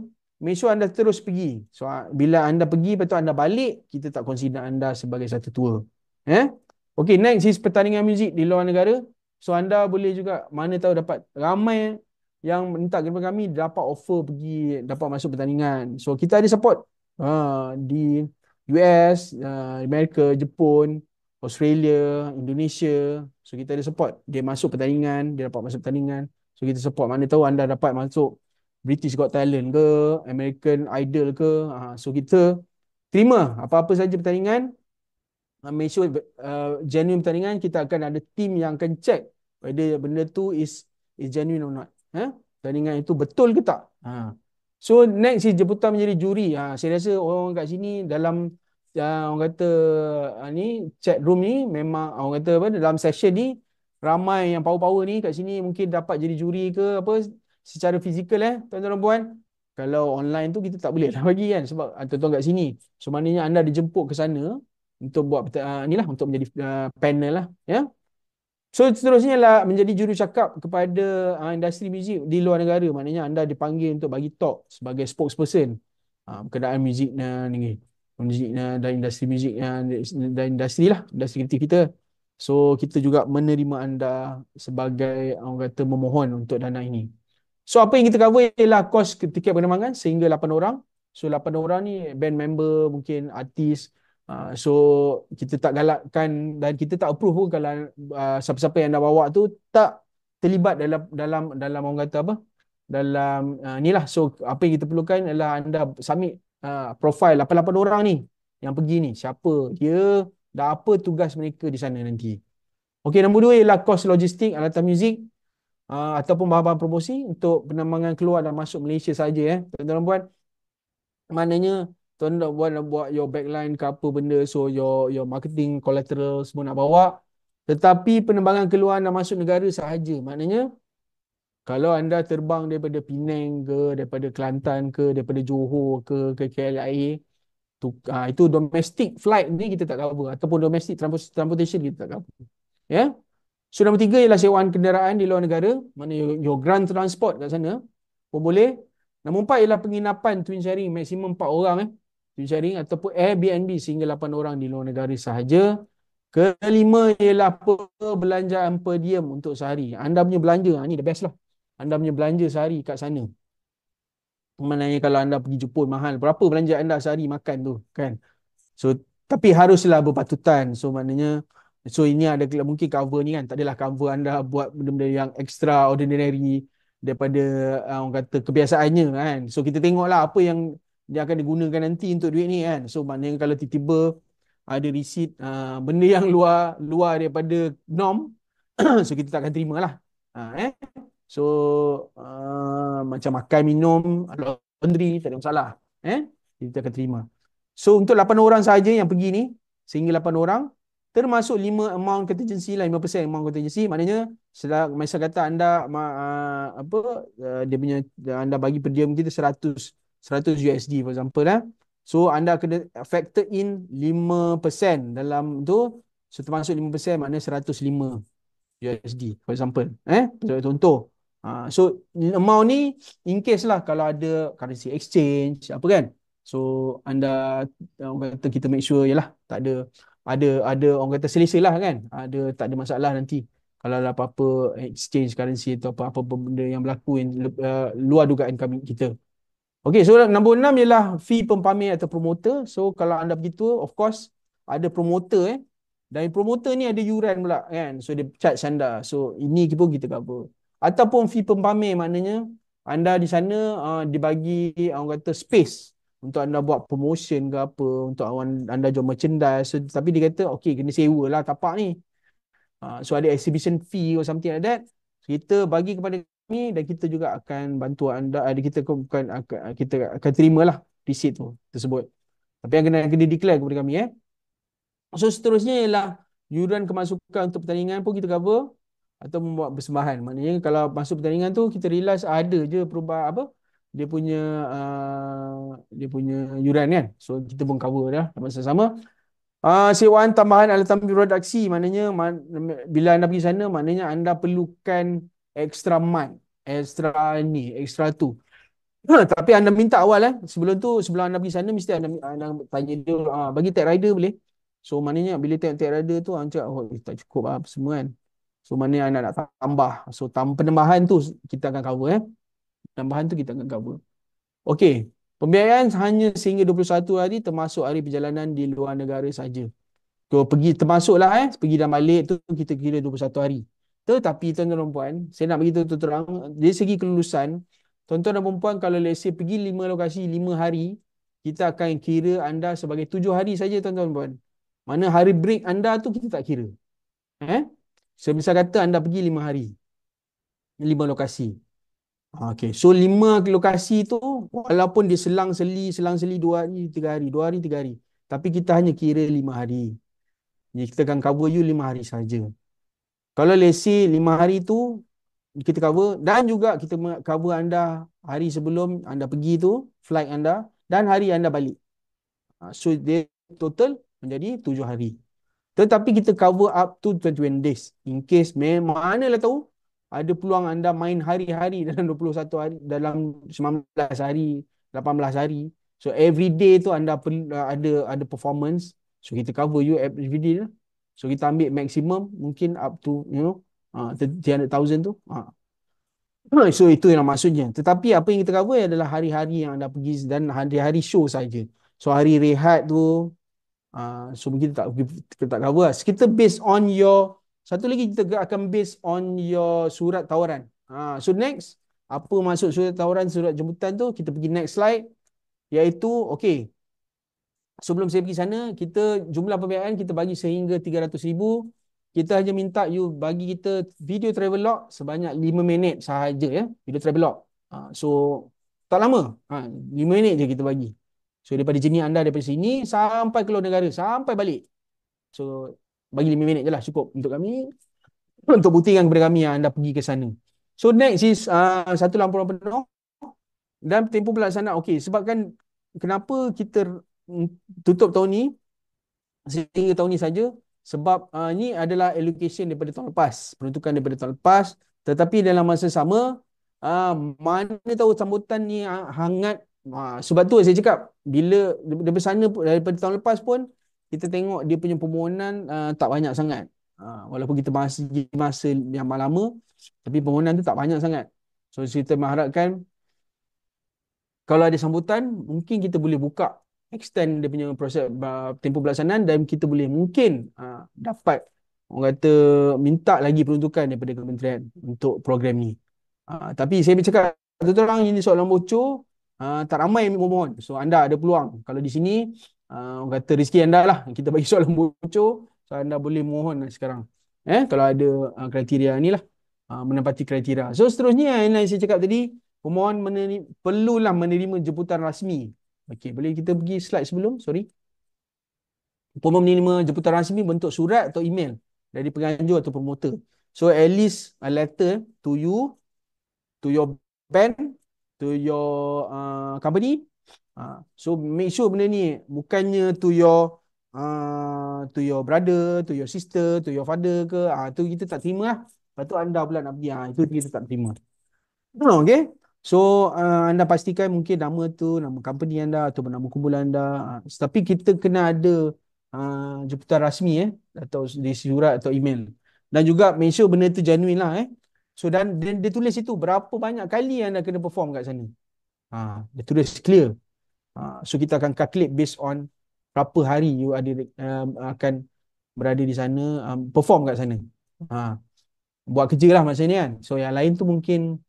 make sure anda terus pergi. So bila anda pergi, lepas anda balik, kita tak consider anda sebagai satu tour. Eh? Okay, next is pertandingan muzik di luar negara. So, anda boleh juga, mana tahu dapat ramai yang minta kepada kami dapat offer pergi, dapat masuk pertandingan. So, kita ada support uh, di US, uh, ha, Amerika, Jepun, Australia, Indonesia. So, kita ada support. Dia masuk pertandingan, dia dapat masuk pertandingan. So, kita support. Mana tahu anda dapat masuk British Got Talent ke, American Idol ke. Uh, so, kita terima apa-apa saja pertandingan make sure uh, genuine pertandingan kita akan ada team yang akan check whether benda tu is is genuine or not eh pertandingan itu betul ke tak ha so next is jemputan menjadi juri ha saya rasa orang kat sini dalam uh, orang kata uh, ni chat room ni memang orang kata apa dalam session ni ramai yang power-power ni kat sini mungkin dapat jadi juri ke apa secara fizikal eh tuan-tuan dan puan kalau online tu kita tak boleh lah bagi kan sebab ah, tuan-tuan kat sini so maknanya anda dijemput ke sana untuk buat uh, lah untuk menjadi uh, panel lah ya yeah? so seterusnya lah menjadi juru cakap kepada uh, industri muzik di luar negara maknanya anda dipanggil untuk bagi talk sebagai spokesperson uh, keadaan muzik dan ni muzik dan industri muzik dan industri lah industri kreatif kita so kita juga menerima anda sebagai orang kata memohon untuk dana ini so apa yang kita cover ialah kos tiket penerbangan sehingga 8 orang so 8 orang ni band member mungkin artis Ah, so kita tak galakkan dan kita tak approve pun kalau uh, siapa-siapa yang dah bawa tu tak terlibat dalam dalam dalam orang kata apa dalam uh, ni lah so apa yang kita perlukan adalah anda submit uh, profil 88 orang ni yang pergi ni siapa dia dan apa tugas mereka di sana nanti Okey, nombor dua ialah kos logistik alat muzik uh, ataupun bahan-bahan promosi untuk penambangan keluar dan masuk Malaysia saja eh tuan-tuan dan puan maknanya tuan nak buat nak buat your backline ke apa benda so your your marketing collateral semua nak bawa tetapi penerbangan keluar nak masuk negara sahaja maknanya kalau anda terbang daripada Penang ke daripada Kelantan ke daripada Johor ke ke KLIA tu, ha, itu domestic flight ni kita tak cover ataupun domestic transportation kita tak cover ya yeah? So nombor tiga ialah sewaan kenderaan di luar negara. Mana your, your grand transport kat sana pun boleh. Nombor empat ialah penginapan twin sharing maksimum empat orang. Eh. Street sharing ataupun Airbnb sehingga lapan orang di luar negara sahaja. Kelima ialah perbelanjaan per diem untuk sehari. Anda punya belanja, ha, ni the best lah. Anda punya belanja sehari kat sana. Maknanya kalau anda pergi Jepun mahal, berapa belanja anda sehari makan tu kan? So tapi haruslah berpatutan. So maknanya so ini ada mungkin cover ni kan. Tak adalah cover anda buat benda-benda yang extraordinary daripada uh, orang kata kebiasaannya kan. So kita tengoklah apa yang dia akan digunakan nanti untuk duit ni kan. So maknanya kalau tiba-tiba ada receipt uh, benda yang luar luar daripada norm so kita tak akan terima lah. Uh, eh? So uh, macam makan minum laundry tak ada masalah. Eh? Kita akan terima. So untuk 8 orang saja yang pergi ni sehingga 8 orang termasuk 5 amount contingency lah 5% amount contingency maknanya setelah masa kata anda uh, apa uh, dia punya anda bagi per kita 100 100 USD for example lah. So anda kena factor in 5% dalam tu so termasuk 5% maknanya 105 USD for example eh sebagai contoh. Ha, so amount ni in case lah kalau ada currency exchange apa kan. So anda eh, orang kata kita make sure yalah tak ada ada ada orang kata selesa lah kan. Ada tak ada masalah nanti kalau ada apa-apa exchange currency atau apa-apa benda yang berlaku yang uh, eh, luar dugaan kami kita. Okey, so nombor enam ialah fee pempamer atau promoter. So kalau anda begitu, of course ada promoter eh. Dan promoter ni ada yuran pula kan. So dia charge anda. So ini pun kita cover. Ataupun fee pempamer maknanya anda di sana uh, dibagi orang kata space untuk anda buat promotion ke apa untuk awan anda jual merchandise so, tapi dia kata okey kena sewa lah tapak ni uh, so ada exhibition fee or something like that so, kita bagi kepada kami dan kita juga akan bantu anda ada eh, kita bukan ah, ah, kita akan terimalah receipt tu tersebut. Tapi yang kena kena declare kepada kami eh. So seterusnya ialah yuran kemasukan untuk pertandingan pun kita cover atau membuat persembahan. Maknanya kalau masuk pertandingan tu kita realize ada je perubahan apa dia punya uh, dia punya yuran kan. So kita pun cover dah masa sama. Uh, sewaan tambahan alat tambahan produksi maknanya man, bila anda pergi sana maknanya anda perlukan extra mat, extra ni, extra tu. Ha, tapi anda minta awal eh. Sebelum tu, sebelum anda pergi sana, mesti anda, anda tanya dia, ha, bagi tag rider boleh. So, maknanya bila tengok tag rider tu, orang cakap, oh, eh, tak cukup lah, apa semua kan. So, mana anda nak tambah. So, tam penambahan tu kita akan cover eh. Penambahan tu kita akan cover. Okay. Pembiayaan hanya sehingga 21 hari termasuk hari perjalanan di luar negara saja. So, pergi termasuklah eh. Pergi dan balik tu kita kira 21 hari. Tetapi tuan-tuan dan puan, saya nak beritahu tu terang, dari segi kelulusan, tuan-tuan dan puan kalau let's pergi lima lokasi lima hari, kita akan kira anda sebagai tujuh hari saja tuan-tuan dan puan. Mana hari break anda tu kita tak kira. Eh? So misal kata anda pergi lima hari. Lima lokasi. Okay. So lima lokasi tu walaupun dia selang seli, selang seli dua hari, tiga hari, dua hari, tiga hari. Tapi kita hanya kira lima hari. Jadi kita akan cover you lima hari saja. Kalau lesi lima hari tu kita cover dan juga kita cover anda hari sebelum anda pergi tu flight anda dan hari anda balik. Ah, so dia total menjadi tujuh hari. Tetapi kita cover up to 21 days in case memang lah tahu ada peluang anda main hari-hari dalam 21 hari dalam 19 hari, 18 hari. So every day tu anda ada ada performance. So kita cover you every day lah. So kita ambil maksimum mungkin up to you know uh, ah, 300,000 tu. Uh. So itu yang maksudnya. Tetapi apa yang kita cover adalah hari-hari yang anda pergi dan hari-hari show saja. So hari rehat tu uh, so kita tak kita tak cover. Lah. Kita based on your satu lagi kita akan based on your surat tawaran. Ha, so next, apa maksud surat tawaran, surat jemputan tu? Kita pergi next slide. Iaitu, okay, sebelum saya pergi sana kita jumlah pembiayaan kita bagi sehingga 300000 kita hanya minta you bagi kita video travel log sebanyak 5 minit sahaja ya video travel log ha, so tak lama 5 ha, minit je kita bagi so daripada jenis anda daripada sini sampai keluar negara sampai balik so bagi 5 minit je lah cukup untuk kami untuk buktikan kepada kami yang anda pergi ke sana so next is uh, satu lampu penuh dan tempoh pelaksanaan okey sebabkan kenapa kita Hmm, tutup tahun ni sehingga tahun ni saja sebab uh, ni adalah allocation daripada tahun lepas peruntukan daripada tahun lepas tetapi dalam masa sama uh, mana tahu sambutan ni ah, hangat uh, sebab tu saya cakap bila dari sana daripada tahun lepas pun kita tengok dia punya permohonan uh, tak banyak sangat uh, walaupun kita masih masa yang lama tapi permohonan tu tak banyak sangat so kita mengharapkan kalau ada sambutan mungkin kita boleh buka extend dia punya proses uh, tempoh pelaksanaan dan kita boleh mungkin uh, dapat orang kata minta lagi peruntukan daripada kementerian untuk program ni. Uh, tapi saya bercakap betul terang ini soalan bocor, uh, tak ramai yang memohon. So anda ada peluang kalau di sini uh, orang kata rezeki anda lah kita bagi soalan bocor so anda boleh mohon lah sekarang. Eh kalau ada uh, kriteria ni lah uh, menepati kriteria. So seterusnya yang saya cakap tadi pemohon menerima, perlulah menerima jemputan rasmi Okey, boleh kita pergi slide sebelum? Sorry. Umpama menerima jemputan rasmi bentuk surat atau email dari penganjur atau promoter. So at least a letter to you, to your bank, to your uh, company. Uh, so make sure benda ni bukannya to your uh, to your brother, to your sister, to your father ke. Uh, tu kita tak terima lah. Lepas tu anda pula nak pergi. Uh, itu kita tak terima. Okay. So uh, anda pastikan mungkin nama tu, nama company anda atau nama kumpulan anda. Uh, tapi kita kena ada uh, jemputan rasmi eh atau di surat atau email. Dan juga make sure benda tu genuine lah eh. So dan dia, dia tulis itu berapa banyak kali anda kena perform kat sana. Ha, dia tulis clear. Ha, so kita akan calculate based on berapa hari you ada um, akan berada di sana, um, perform kat sana. Ha, buat kerja lah maksudnya kan. So yang lain tu mungkin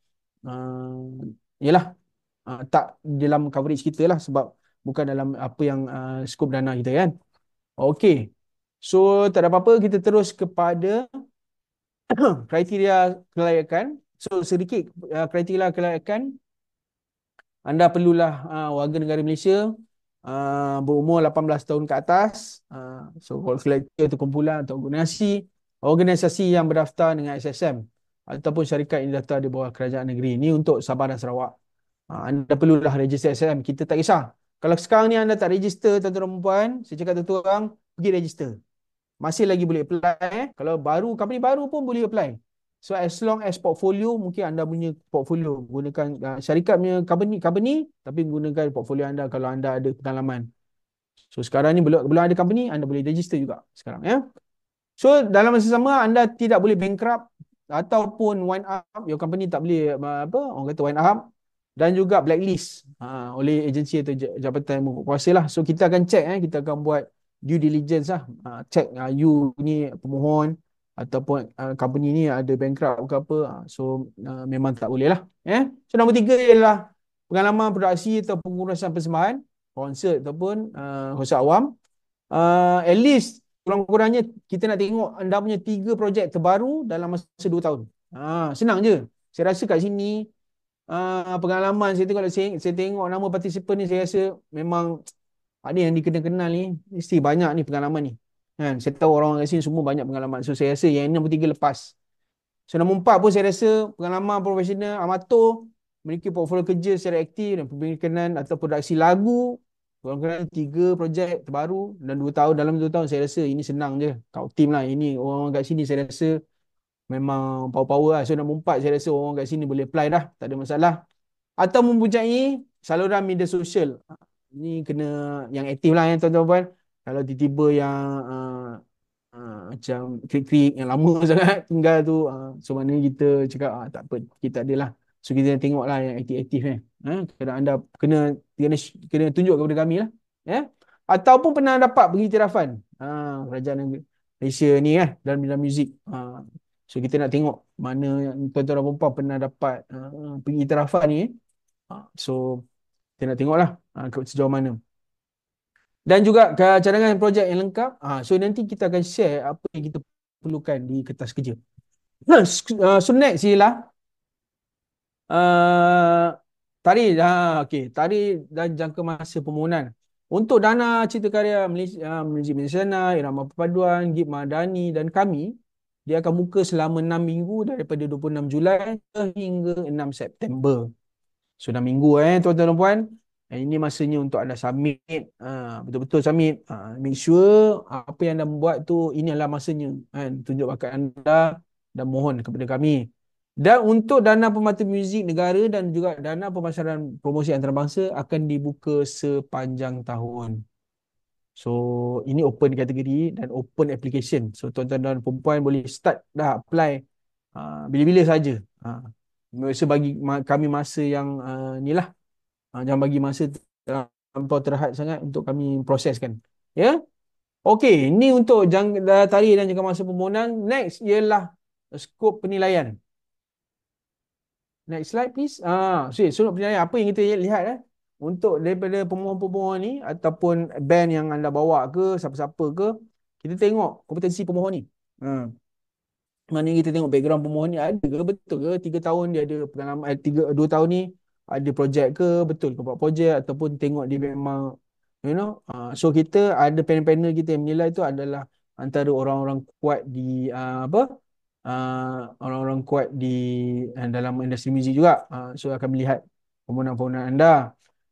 Ah, yalah uh, tak dalam coverage kita lah sebab bukan dalam apa yang uh, ah, skop dana kita kan. Okey. So tak ada apa-apa kita terus kepada kriteria kelayakan. So sedikit uh, kriteria kelayakan anda perlulah uh, warga negara Malaysia uh, berumur 18 tahun ke atas. Uh, so kalau kelayakan itu kumpulan atau organisasi organisasi yang berdaftar dengan SSM ataupun syarikat yang daftar di bawah kerajaan negeri ini untuk Sabah dan Sarawak. Ha, anda perlulah register SSM. Kita tak kisah. Kalau sekarang ni anda tak register tuan-tuan dan puan, saya cakap tuan-tuan orang, pergi register. Masih lagi boleh apply. Eh? Kalau baru, company baru pun boleh apply. So as long as portfolio, mungkin anda punya portfolio gunakan uh, syarikat punya company, company tapi gunakan portfolio anda kalau anda ada pengalaman. So sekarang ni belum, belum ada company, anda boleh register juga sekarang. ya. Eh? So dalam masa sama, anda tidak boleh bankrupt ataupun wind up your company tak boleh apa orang kata wind up dan juga blacklist uh, oleh agensi atau jabatan yang berkuasa lah. So kita akan check eh, kita akan buat due diligence lah. Uh, check uh, you ni pemohon ataupun uh, company ni ada bankrupt ke apa. Uh, so uh, memang tak boleh lah. Eh? So nombor tiga ialah pengalaman produksi atau pengurusan persembahan, konsert ataupun uh, awam. Uh, at least kurang-kurangnya kita nak tengok anda punya tiga projek terbaru dalam masa dua tahun. Ha, senang je. Saya rasa kat sini uh, pengalaman saya tengok, saya, saya tengok nama participant ni saya rasa memang ada ah, yang dikenal-kenal ni. Mesti banyak ni pengalaman ni. Kan? Saya tahu orang kat sini semua banyak pengalaman. So saya rasa yang nombor tiga lepas. So nombor empat pun saya rasa pengalaman profesional amatur memiliki portfolio kerja secara aktif dan pembinaan atau produksi lagu kurang-kurangnya tiga projek terbaru dan dua tahun dalam dua tahun saya rasa ini senang je kau team lah ini orang, -orang kat sini saya rasa memang power-power lah so nak empat saya rasa orang, orang kat sini boleh apply dah tak ada masalah atau mempunyai saluran media sosial ini kena yang aktif lah ya tuan-tuan puan kalau tiba-tiba yang uh, uh, macam klik-klik yang lama sangat tinggal tu uh, so maknanya kita cakap uh, tak apa kita ada lah So kita tengoklah yang aktif-aktif eh. Kena ha, anda kena kena kena tunjuk kepada kami lah. Ya. Eh? Ataupun pernah dapat pergi tirafan. Ha, kerajaan Malaysia ni eh, dalam bidang muzik. Ha. So kita nak tengok mana tuan-tuan dan puan pernah dapat uh, pergi tirafan ni. Eh. Ha, so kita nak tengoklah ha, sejauh mana. Dan juga ke cadangan projek yang lengkap. Ha, so nanti kita akan share apa yang kita perlukan di kertas kerja. Ha, uh, so next sila. Eh, Tadi, dah ha, okey tarikh dan jangka masa permohonan untuk dana cipta karya Malaysia eh, Malaysia Sana Irama Perpaduan Gib Madani dan kami dia akan buka selama 6 minggu daripada 26 Julai hingga 6 September. So 6 minggu eh tuan-tuan dan puan. Eh, ini masanya untuk anda submit uh, betul-betul submit uh, make sure apa yang anda buat tu ini adalah masanya kan tunjuk bakat anda dan mohon kepada kami. Dan untuk dana pembantu muzik negara dan juga dana pemasaran promosi antarabangsa akan dibuka sepanjang tahun. So ini open kategori dan open application. So tuan-tuan dan perempuan boleh start dah apply uh, bila-bila saja. Ha. Uh, bagi ma- kami masa yang uh, ni lah. Uh, jangan bagi masa terlampau terhad sangat untuk kami proses kan? Ya? Yeah? Okey, ini untuk jang- tarikh dan jangka masa permohonan. Next ialah skop penilaian. Next slide please. Ah, see, so penyayat apa yang kita lihat eh? Untuk daripada pemohon-pemohon ni ataupun band yang anda bawa ke siapa-siapa ke, kita tengok kompetensi pemohon ni. Ha. Mana kita tengok background pemohon ni ada ke betul ke 3 tahun dia ada pengalaman eh, 3 2 tahun ni ada projek ke betul ke buat projek ataupun tengok dia memang you know uh, so kita ada panel-panel kita yang menilai tu adalah antara orang-orang kuat di uh, apa uh, orang-orang kuat di uh, dalam industri muzik juga. Uh, so akan melihat permohonan-permohonan anda.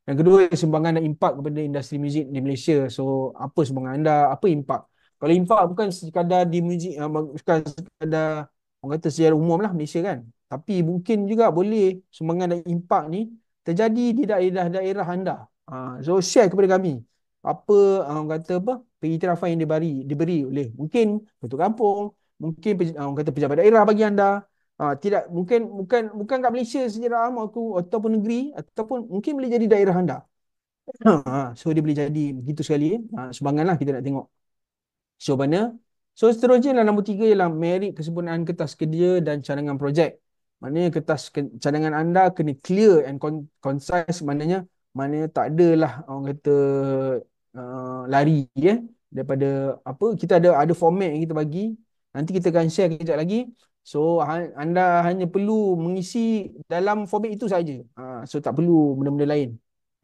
Yang kedua, sumbangan dan impak kepada industri muzik di Malaysia. So apa sumbangan anda? Apa impak? Kalau impak bukan sekadar di muzik, uh, bukan sekadar orang kata secara umum lah Malaysia kan. Tapi mungkin juga boleh sumbangan dan impak ni terjadi di daerah-daerah anda. Uh, so share kepada kami apa uh, orang kata apa pengiktirafan yang diberi diberi oleh mungkin untuk kampung mungkin ah, orang kata pejabat daerah bagi anda ha, tidak mungkin bukan bukan kat Malaysia sejarah am aku ataupun negeri ataupun mungkin boleh jadi daerah anda ha, so dia boleh jadi begitu sekali ha, sumbanganlah kita nak tengok so mana so seterusnya ialah nombor tiga ialah merit kesempurnaan kertas kerja dan cadangan projek maknanya kertas ke, cadangan anda kena clear and con- concise maknanya mana tak adalah orang kata uh, lari ya eh? daripada apa kita ada ada format yang kita bagi Nanti kita akan share kejap lagi. So ha, anda hanya perlu mengisi dalam format itu saja. Ha, so tak perlu benda-benda lain.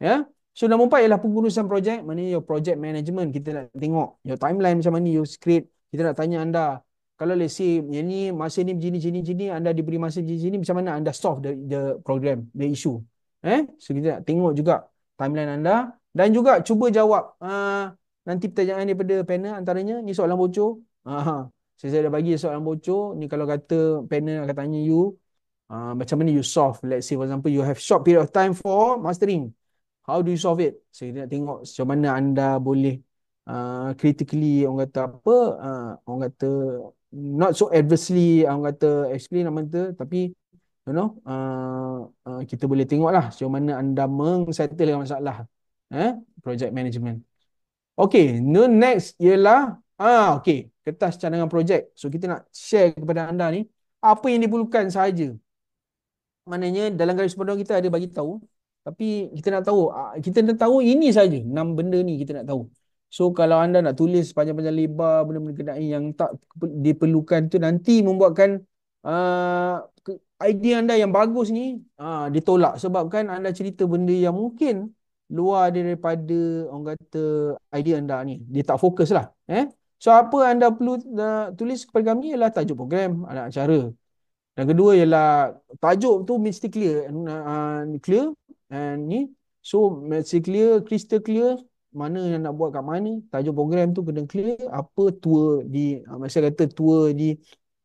Ya. So nombor empat ialah pengurusan projek. mana your project management. Kita nak tengok your timeline macam mana, your script. Kita nak tanya anda. Kalau let's say yang ni, masa ni begini, begini, begini. Anda diberi masa begini, begini. Macam mana anda solve the, the program, the issue. Eh? So kita nak tengok juga timeline anda. Dan juga cuba jawab uh, nanti pertanyaan daripada panel antaranya. Ni soalan bocor. Uh -huh. So, saya dah bagi soalan bocor. Ni kalau kata panel akan tanya you, uh, macam mana you solve? Let's say for example, you have short period of time for mastering. How do you solve it? So, kita nak tengok macam mana anda boleh uh, critically, orang kata apa, uh, orang kata not so adversely, orang kata explain nama tu, tapi you know, uh, uh, kita boleh tengok lah macam mana anda meng-settlekan masalah. Eh? Project management. Okay, the next ialah, ah, okay, kertas cadangan projek. So kita nak share kepada anda ni apa yang diperlukan sahaja. Maknanya dalam garis panduan kita ada bagi tahu tapi kita nak tahu ah, kita nak tahu ini saja enam benda ni kita nak tahu. So kalau anda nak tulis panjang-panjang lebar benda-benda kenaan yang tak diperlukan tu nanti membuatkan uh, idea anda yang bagus ni uh, ditolak sebabkan anda cerita benda yang mungkin luar daripada orang kata idea anda ni dia tak fokus lah eh So apa anda perlu uh, tulis kepada kami ialah tajuk program, anak acara. Dan kedua ialah tajuk tu mesti clear and uh, eh, ah, clear and eh, ni so mesti clear, crystal clear mana yang nak buat kat mana, tajuk program tu kena clear, apa tour di uh, ah, maksud kata tour di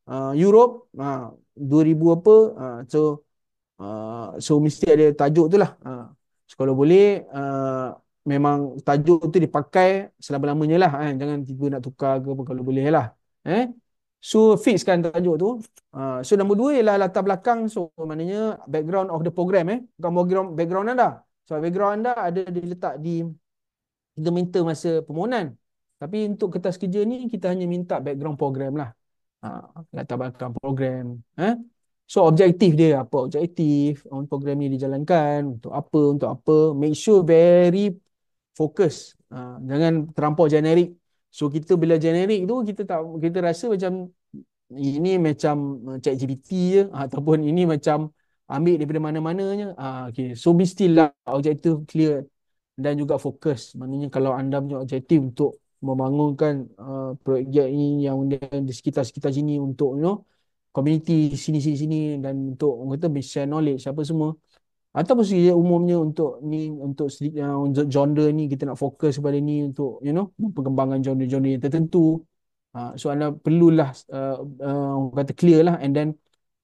uh, Europe uh, 2000 apa uh, so uh, so mesti ada tajuk tu lah. Uh, so kalau boleh uh, memang tajuk tu dipakai selama-lamanya lah kan. Jangan tiba nak tukar ke apa kalau boleh lah. Eh? So fixkan tajuk tu. Ah, so nombor dua ialah latar belakang. So maknanya background of the program eh. Bukan background, background anda. so, background anda ada diletak di kita minta masa permohonan. Tapi untuk kertas kerja ni kita hanya minta background program lah. Ha, latar belakang program. Eh? So objektif dia apa? Objektif program ni dijalankan untuk apa? Untuk apa? Make sure very fokus ha, jangan terampau generik so kita bila generik tu kita tak kita rasa macam ini macam chat GPT je ataupun ini macam ambil daripada mana-mananya ha, okay. so be still lah objektif clear dan juga fokus maknanya kalau anda punya objektif untuk membangunkan uh, ha, projek ini yang di sekitar-sekitar sini untuk you know community sini-sini sini dan untuk kita kata share knowledge apa semua ataupun sekiranya umumnya untuk ni untuk sleep untuk genre ni kita nak fokus kepada ni untuk you know perkembangan genre-genre yang tertentu uh, ha, so anda perlulah uh, uh, kata clear lah and then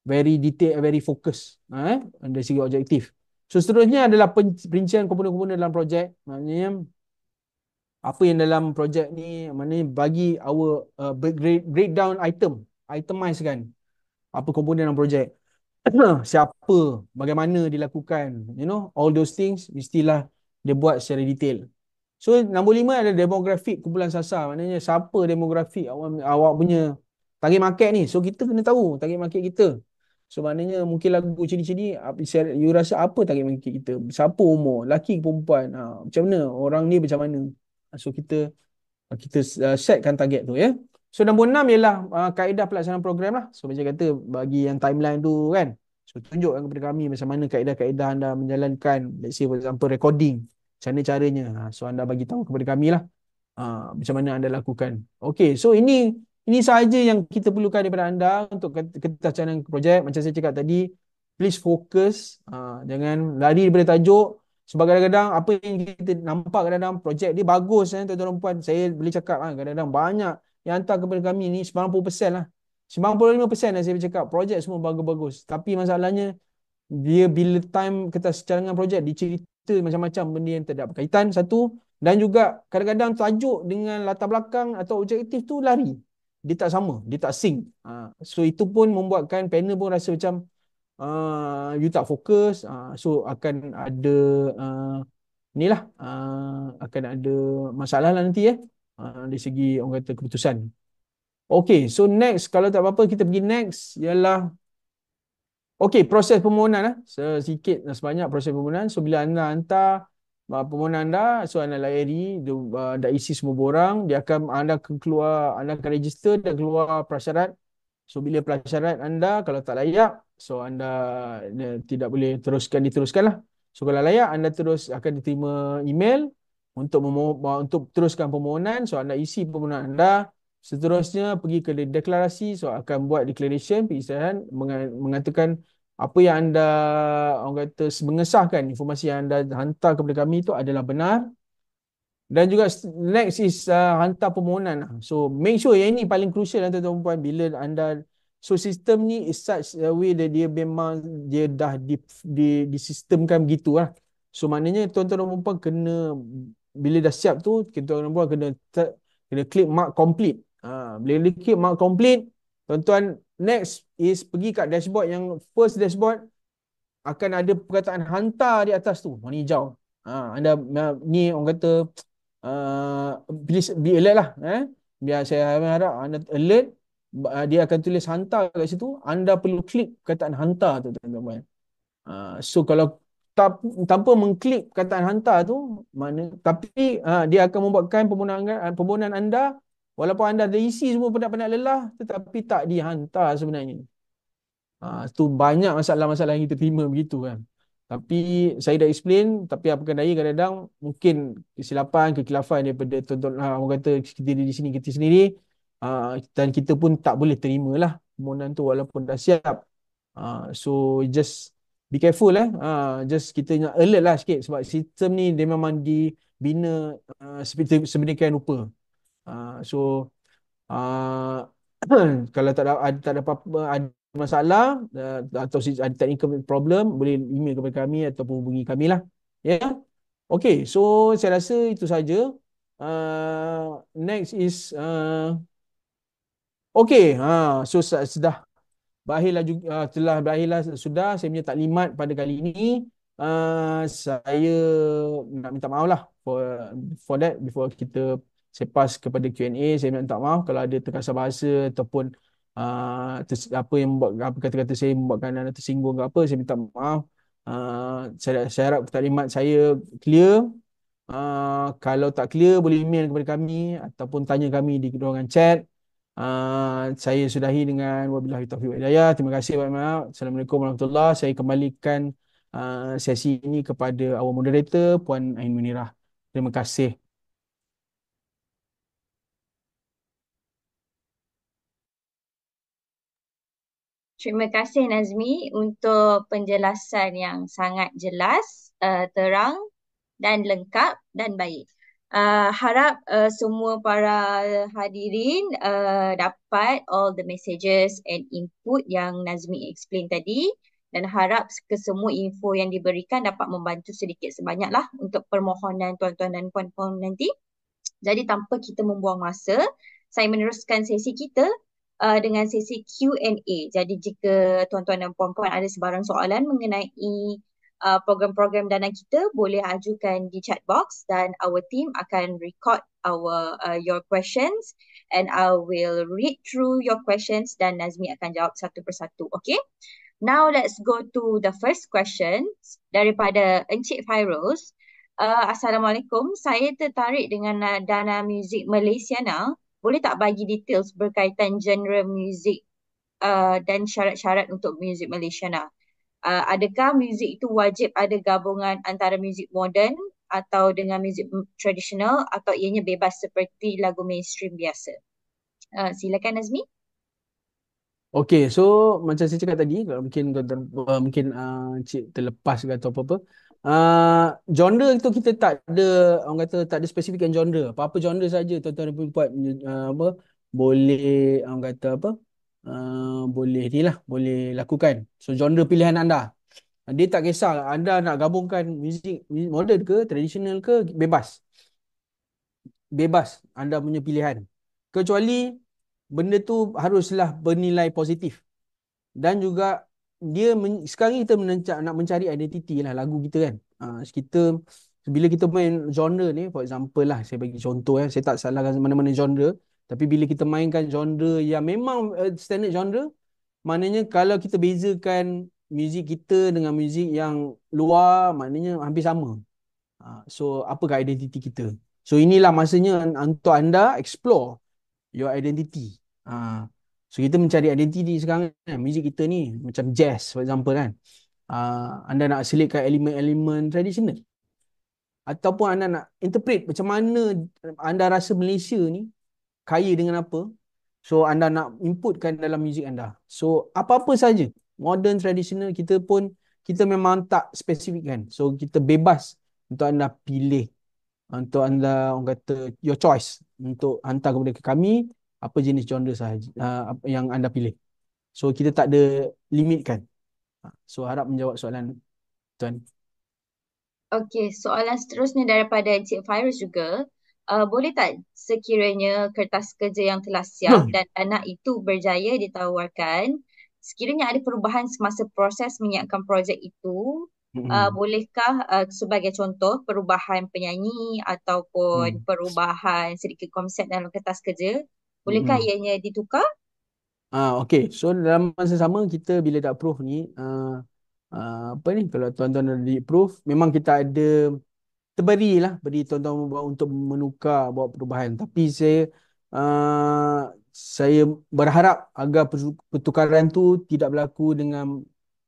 very detail very focus uh, eh, dari segi objektif so seterusnya adalah perincian komponen-komponen dalam projek maknanya apa yang dalam projek ni mana bagi our uh, breakdown item itemize kan apa komponen dalam projek siapa, bagaimana dilakukan, you know, all those things mestilah dia buat secara detail. So nombor lima adalah demografik kumpulan sasar. Maknanya siapa demografik awak, awak punya target market ni. So kita kena tahu target market kita. So maknanya mungkin lagu ciri-ciri you rasa apa target market kita? Siapa umur? Laki ke perempuan? Ha, macam mana? Orang ni macam mana? Ha, so kita kita uh, setkan target tu ya. Yeah? So nombor enam ialah uh, kaedah pelaksanaan program lah. So macam kata bagi yang timeline tu kan. So tunjukkan kepada kami macam mana kaedah-kaedah anda menjalankan let's say for example recording. Macam mana caranya. Ha, so anda bagi tahu kepada kami lah. Uh, macam mana anda lakukan. Okay so ini ini sahaja yang kita perlukan daripada anda untuk kertas canang projek. Macam saya cakap tadi, please fokus. Uh, ha, jangan lari daripada tajuk. Sebab kadang-kadang apa yang kita nampak kadang-kadang projek dia bagus eh, tuan-tuan dan puan. Saya boleh cakap kan, kadang-kadang banyak yang hantar kepada kami ni 90% lah. 95% lah saya cakap. Projek semua bagus-bagus. Tapi masalahnya, dia bila time kita secara dengan projek, dia cerita macam-macam benda yang tidak berkaitan. Satu, dan juga kadang-kadang tajuk dengan latar belakang atau objektif tu lari. Dia tak sama. Dia tak sync. Ha, so, itu pun membuatkan panel pun rasa macam uh, you tak fokus. Uh, so, akan ada uh, ni lah. Uh, akan ada masalah lah nanti eh. Ah, dari segi orang kata keputusan. Okay, so next kalau tak apa-apa kita pergi next ialah Okay, proses permohonan lah. Sedikit dan sebanyak proses permohonan. So, bila anda hantar uh, permohonan anda, so anda layari, dia, uh, dah isi semua borang, dia akan anda akan keluar, anda akan register dan keluar prasyarat. So, bila prasyarat anda, kalau tak layak, so anda uh, tidak boleh teruskan, diteruskan lah. So, kalau layak, anda terus akan diterima email untuk memo- untuk teruskan permohonan so anda isi permohonan anda seterusnya pergi ke deklarasi so akan buat declaration pengisian mengatakan apa yang anda orang kata mengesahkan informasi yang anda hantar kepada kami itu adalah benar dan juga next is uh, hantar permohonan so make sure yang ini paling crucial antara tuan dan puan bila anda so sistem ni is such a way that dia memang dia dah di di, di sistemkan gitulah so maknanya tuan-tuan dan puan kena bila dah siap tu kita orang buat kena ter, kena klik mark complete. Ha, bila dia klik mark complete, tuan-tuan next is pergi kat dashboard yang first dashboard akan ada perkataan hantar di atas tu warna hijau. Ha, anda ni orang kata uh, please be alert lah eh. Biar saya harap anda alert dia akan tulis hantar kat situ anda perlu klik perkataan hantar tu tuan-tuan. Uh, so kalau tanpa mengklik kataan hantar tu mana tapi ha, dia akan membuatkan permohonan ha, pembunuhan anda walaupun anda ada isi semua penat-penat lelah tetapi tak dihantar sebenarnya. Ha, tu banyak masalah-masalah yang kita terima begitu kan. Tapi saya dah explain tapi apa kena daya kadang-kadang mungkin kesilapan kekilafan daripada tuan-tuan ha, orang kata kita di sini kita sendiri ha, dan kita pun tak boleh terima lah permohonan tu walaupun dah siap. Ha, so just be careful eh. Uh, just kita nak alert lah sikit sebab sistem ni dia memang dibina uh, ah, sebenarnya rupa. Uh, so uh, kalau tak ada, ada tak ada apa-apa ada masalah uh, atau ada technical problem boleh email kepada kami ataupun hubungi kami lah. Ya. Yeah? Okay, so saya rasa itu saja. Uh, next is uh, Okay, ha, so sudah berakhirlah juga, uh, telah berakhirlah sudah saya punya taklimat pada kali ini. Uh, saya nak minta maaf lah for, for that before kita sepas kepada Q&A saya minta maaf kalau ada terkasar bahasa ataupun uh, ters, apa yang buat apa kata-kata saya membuatkan anda tersinggung ke apa saya minta maaf uh, saya, saya harap taklimat saya clear uh, kalau tak clear boleh email kepada kami ataupun tanya kami di ruangan chat uh, Ah, saya sudahi dengan wabillahi taufiq wal hidayah. Terima kasih banyak. Assalamualaikum warahmatullahi. Saya kembalikan uh, sesi ini kepada our moderator Puan Ain Munirah. Terima kasih. Terima kasih Nazmi untuk penjelasan yang sangat jelas, uh, terang dan lengkap dan baik uh, harap uh, semua para hadirin uh, dapat all the messages and input yang Nazmi explain tadi dan harap kesemua info yang diberikan dapat membantu sedikit sebanyaklah untuk permohonan tuan-tuan dan puan-puan nanti. Jadi tanpa kita membuang masa, saya meneruskan sesi kita uh, dengan sesi Q&A. Jadi jika tuan-tuan dan puan-puan ada sebarang soalan mengenai uh, program-program dana kita boleh ajukan di chat box dan our team akan record our uh, your questions and I will read through your questions dan Nazmi akan jawab satu persatu. Okay. Now let's go to the first question daripada Encik Fairoz. Uh, Assalamualaikum. Saya tertarik dengan uh, dana muzik Malaysia now. Boleh tak bagi details berkaitan genre muzik uh, dan syarat-syarat untuk muzik Malaysia now? uh, adakah muzik itu wajib ada gabungan antara muzik moden atau dengan muzik tradisional atau ianya bebas seperti lagu mainstream biasa. Uh, silakan Azmi. Okay, so macam saya cakap tadi, kalau mungkin uh, mungkin uh, cik terlepas ke atau apa-apa, uh, genre itu kita tak ada, orang kata tak ada spesifikan genre. Apa-apa genre saja tuan-tuan dan puan uh, apa, boleh orang kata apa, uh, boleh ni lah boleh lakukan so genre pilihan anda dia tak kisah anda nak gabungkan music modern ke tradisional ke bebas bebas anda punya pilihan kecuali benda tu haruslah bernilai positif dan juga dia men, sekarang kita menca- nak mencari identiti lah lagu kita kan uh, kita bila kita main genre ni for example lah saya bagi contoh eh saya tak salahkan mana-mana genre tapi bila kita mainkan genre yang memang eh, standard genre, maknanya kalau kita bezakan muzik kita dengan muzik yang luar, maknanya hampir sama. Ha, so, apakah identiti kita? So, inilah masanya untuk anda explore your identity. Ha, so, kita mencari identiti sekarang. Eh, muzik kita ni macam jazz, for example kan. Ha, anda nak selitkan elemen-elemen tradisional. Ataupun anda nak interpret macam mana anda rasa Malaysia ni kaya dengan apa so anda nak inputkan dalam muzik anda so apa-apa saja modern tradisional kita pun kita memang tak spesifik kan so kita bebas untuk anda pilih untuk anda orang kata your choice untuk hantar kepada kami apa jenis genre sahaja uh, yang anda pilih so kita tak ada limit kan. Ha, so harap menjawab soalan tuan Okay, soalan seterusnya daripada Encik Fairuz juga uh, boleh tak sekiranya kertas kerja yang telah siap hmm. dan anak itu berjaya ditawarkan sekiranya ada perubahan semasa proses menyiapkan projek itu hmm. uh, bolehkah uh, sebagai contoh perubahan penyanyi ataupun hmm. perubahan sedikit konsep dalam kertas kerja bolehkah hmm. ianya ditukar ah okey so dalam masa sama kita bila dah approve ni uh, uh, apa ni kalau tuan-tuan dah di approve memang kita ada lah, beri tuan-tuan untuk menukar buat perubahan tapi saya uh, saya berharap agar pertukaran tu tidak berlaku dengan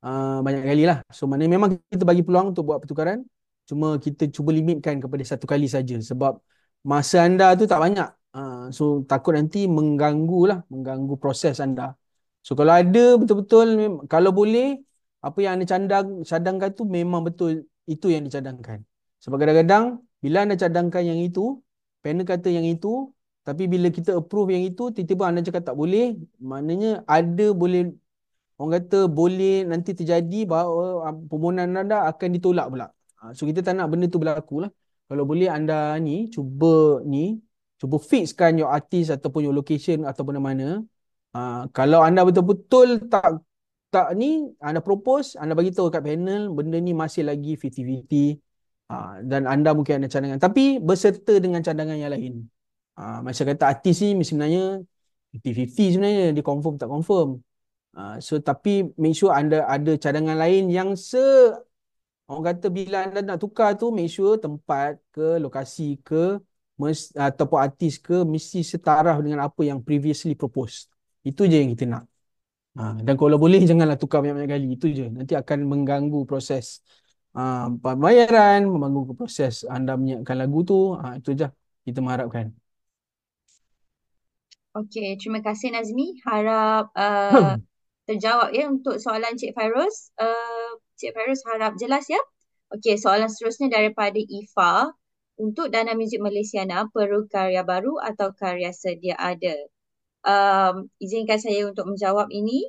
uh, banyak kali lah so maknanya memang kita bagi peluang untuk buat pertukaran cuma kita cuba limitkan kepada satu kali saja sebab masa anda tu tak banyak uh, so takut nanti mengganggu lah mengganggu proses anda so kalau ada betul-betul kalau boleh apa yang anda cadang, cadangkan tu memang betul itu yang dicadangkan. Sebab kadang-kadang bila anda cadangkan yang itu, panel kata yang itu, tapi bila kita approve yang itu, tiba-tiba anda cakap tak boleh, maknanya ada boleh, orang kata boleh nanti terjadi bahawa ah, permohonan anda akan ditolak pula. Ah, so kita tak nak benda tu berlaku lah. Kalau boleh anda ni, cuba ni, cuba fixkan your artist ataupun your location ataupun mana-mana. Ah, kalau anda betul-betul tak tak ni anda propose anda bagi tahu kat panel benda ni masih lagi 50-50 Ha, dan anda mungkin ada cadangan. Tapi berserta dengan cadangan yang lain. Ha, macam kata artis ni sebenarnya 50-50 sebenarnya. Dia confirm tak confirm. Ha, so tapi make sure anda ada cadangan lain yang se... Orang kata bila anda nak tukar tu make sure tempat ke lokasi ke mes, ataupun artis ke mesti setaraf dengan apa yang previously proposed. Itu je yang kita nak. Ha, dan kalau boleh janganlah tukar banyak-banyak kali. Itu je. Nanti akan mengganggu proses Ah, pembayaran memanggu ke proses anda menyiapkan lagu tu uh, itu je lah kita mengharapkan Okey, terima kasih Nazmi. Harap uh, hmm. terjawab ya untuk soalan Cik Fairuz. Uh, Cik Fairuz harap jelas ya. Okey, soalan seterusnya daripada Ifa. Untuk Dana Music Malaysiana, perlu karya baru atau karya sedia ada? Um, izinkan saya untuk menjawab ini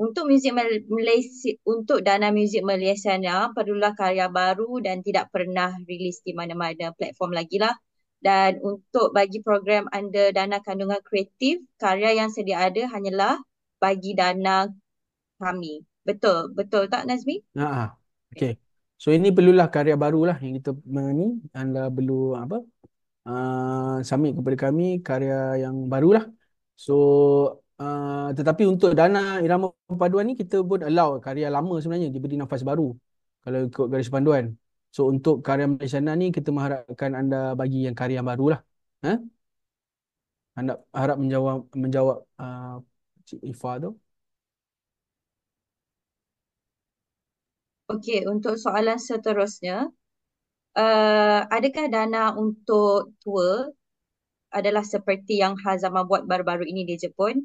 untuk muzik Malaysia untuk dana muzik Malaysia perlulah karya baru dan tidak pernah rilis di mana-mana platform lagi lah. Dan untuk bagi program under dana kandungan kreatif, karya yang sedia ada hanyalah bagi dana kami. Betul, betul tak Nazmi? Ha ah. Okey. So ini perlulah karya baru lah yang kita mengani. anda perlu apa? Uh, submit kepada kami karya yang baru lah. So Uh, tetapi untuk dana irama perpaduan ni kita pun allow karya lama sebenarnya diberi nafas baru kalau ikut garis panduan. So untuk karya Malaysia ni kita mengharapkan anda bagi yang karya yang barulah. Ha? Anda harap menjawab menjawab uh, Cik Ifa tu. Okey, untuk soalan seterusnya, uh, adakah dana untuk tua adalah seperti yang Hazama buat baru-baru ini di Jepun?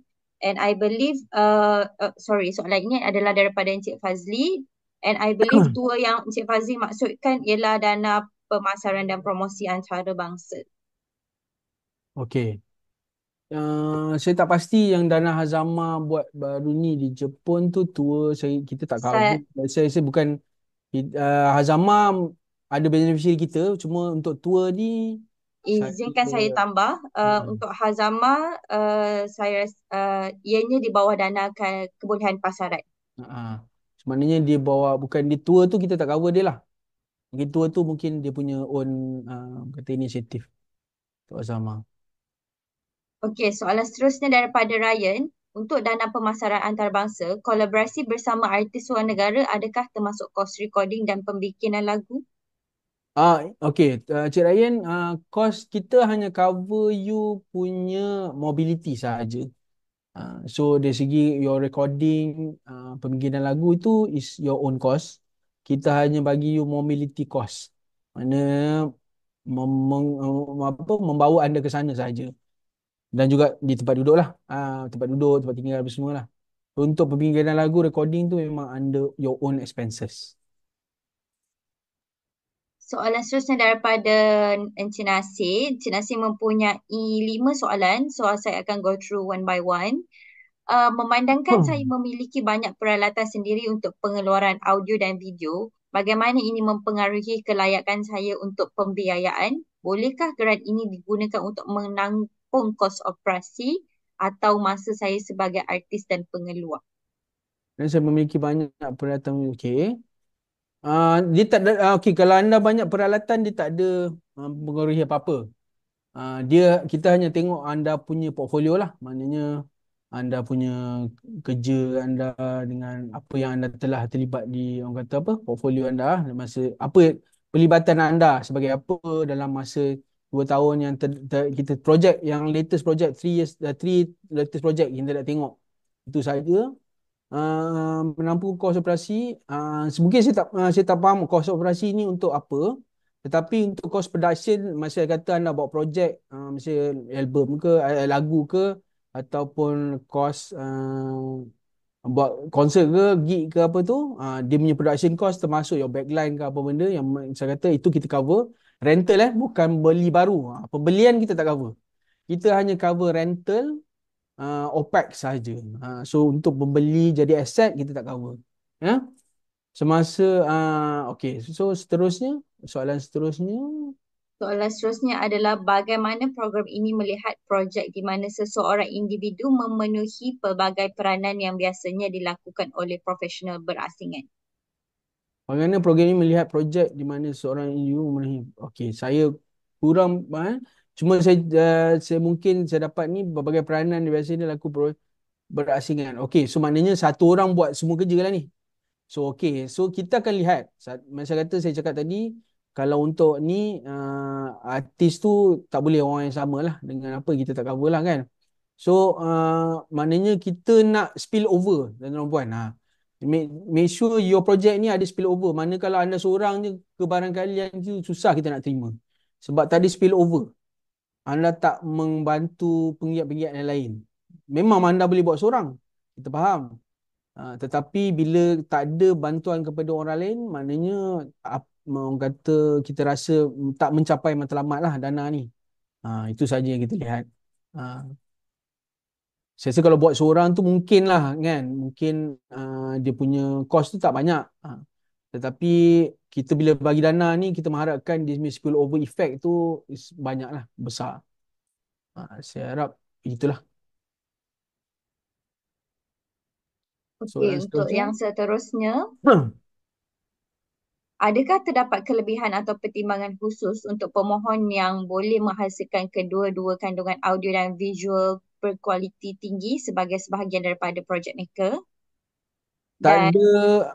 and I believe uh, uh sorry soalan ini adalah daripada Encik Fazli and I believe hmm. dua yang Encik Fazli maksudkan ialah dana pemasaran dan promosi antara bangsa. Okay. Uh, saya tak pasti yang dana Hazama buat baru ni di Jepun tu tua saya kita tak tahu. Saya saya, saya bukan uh, Hazama ada beneficiary kita cuma untuk tua ni izinkan saya tambah uh, hmm. untuk Hazama uh, saya uh, ianya di bawah dana ke- kebolehan pasaran. Ha. Maknanya dia bawa bukan di tua tu kita tak cover dia lah. Mungkin tua tu mungkin dia punya own uh, kata inisiatif. Tok Hazama. Okey, soalan seterusnya daripada Ryan. Untuk dana pemasaran antarabangsa, kolaborasi bersama artis luar negara adakah termasuk kos recording dan pembikinan lagu? Ah, okay. Uh, Cik Ryan, uh, ah, kos kita hanya cover you punya mobility saja. Uh, so, dari segi your recording, uh, ah, pemikiran lagu itu is your own cost. Kita hanya bagi you mobility cost. Mana mem- mem- apa, membawa anda ke sana saja. Dan juga di tempat duduk lah. Uh, tempat duduk, tempat tinggal, semua lah. Untuk pembinaan lagu, recording tu memang under your own expenses soalan seterusnya daripada Encik Nasir. Encik Nasir mempunyai lima soalan. So saya akan go through one by one. Uh, memandangkan hmm. saya memiliki banyak peralatan sendiri untuk pengeluaran audio dan video, bagaimana ini mempengaruhi kelayakan saya untuk pembiayaan? Bolehkah grant ini digunakan untuk menanggung kos operasi atau masa saya sebagai artis dan pengeluar? Dan saya memiliki banyak peralatan, okay. Uh, dia tak ada, uh, ah, okay, kalau anda banyak peralatan, dia tak ada uh, mempengaruhi apa-apa. Uh, dia Kita hanya tengok anda punya portfolio lah. Maknanya anda punya kerja anda dengan apa yang anda telah terlibat di, orang kata apa, portfolio anda. Lah. Masa, apa pelibatan anda sebagai apa dalam masa 2 tahun yang ter, ter, kita projek, yang latest projek, 3 years, 3 uh, latest projek kita nak tengok. Itu saja uh, menampung kos operasi uh, mungkin saya tak uh, saya tak faham kos operasi ni untuk apa tetapi untuk kos production masa kata anda buat projek uh, masa album ke eh, lagu ke ataupun kos uh, buat konsert ke gig ke apa tu uh, dia punya production cost termasuk your backline ke apa benda yang saya kata itu kita cover rental eh bukan beli baru pembelian kita tak cover kita hanya cover rental uh, ah, OPEC saja. Uh, so untuk membeli jadi aset kita tak cover. Ya. Yeah? Semasa uh, okay. So seterusnya soalan seterusnya Soalan seterusnya adalah bagaimana program ini melihat projek di mana seseorang individu memenuhi pelbagai peranan yang biasanya dilakukan oleh profesional berasingan. Bagaimana program ini melihat projek di mana seorang individu memenuhi? Okey, saya kurang eh, cuma saya uh, saya mungkin saya dapat ni berbagai peranan dia biasa dia laku lah, berasingan. Okey, so maknanya satu orang buat semua kerja lah ni. So okey, so kita akan lihat masa kata saya cakap tadi kalau untuk ni uh, artis tu tak boleh orang yang sama lah dengan apa kita tak cover lah kan. So uh, maknanya kita nak spill over dan orang puan. Ha. Make, make sure your project ni ada spill over. Mana kalau anda seorang je ke barangkali yang tu susah kita nak terima. Sebab tadi spill over anda tak membantu penggiat-penggiat yang lain. Memang anda boleh buat seorang. Kita faham. Uh, tetapi bila tak ada bantuan kepada orang lain, maknanya uh, orang kata kita rasa tak mencapai matlamat lah dana ni. Uh, itu saja yang kita lihat. Uh, saya rasa kalau buat seorang tu mungkin lah kan. Mungkin uh, dia punya kos tu tak banyak. Uh, tetapi kita bila bagi dana ni kita mengharapkan dia punya spill over effect tu is banyaklah besar. Ha, saya harap itulah. Okay, untuk yang seterusnya. Hmm. Adakah terdapat kelebihan atau pertimbangan khusus untuk pemohon yang boleh menghasilkan kedua-dua kandungan audio dan visual berkualiti tinggi sebagai sebahagian daripada projek mereka? Tak ada.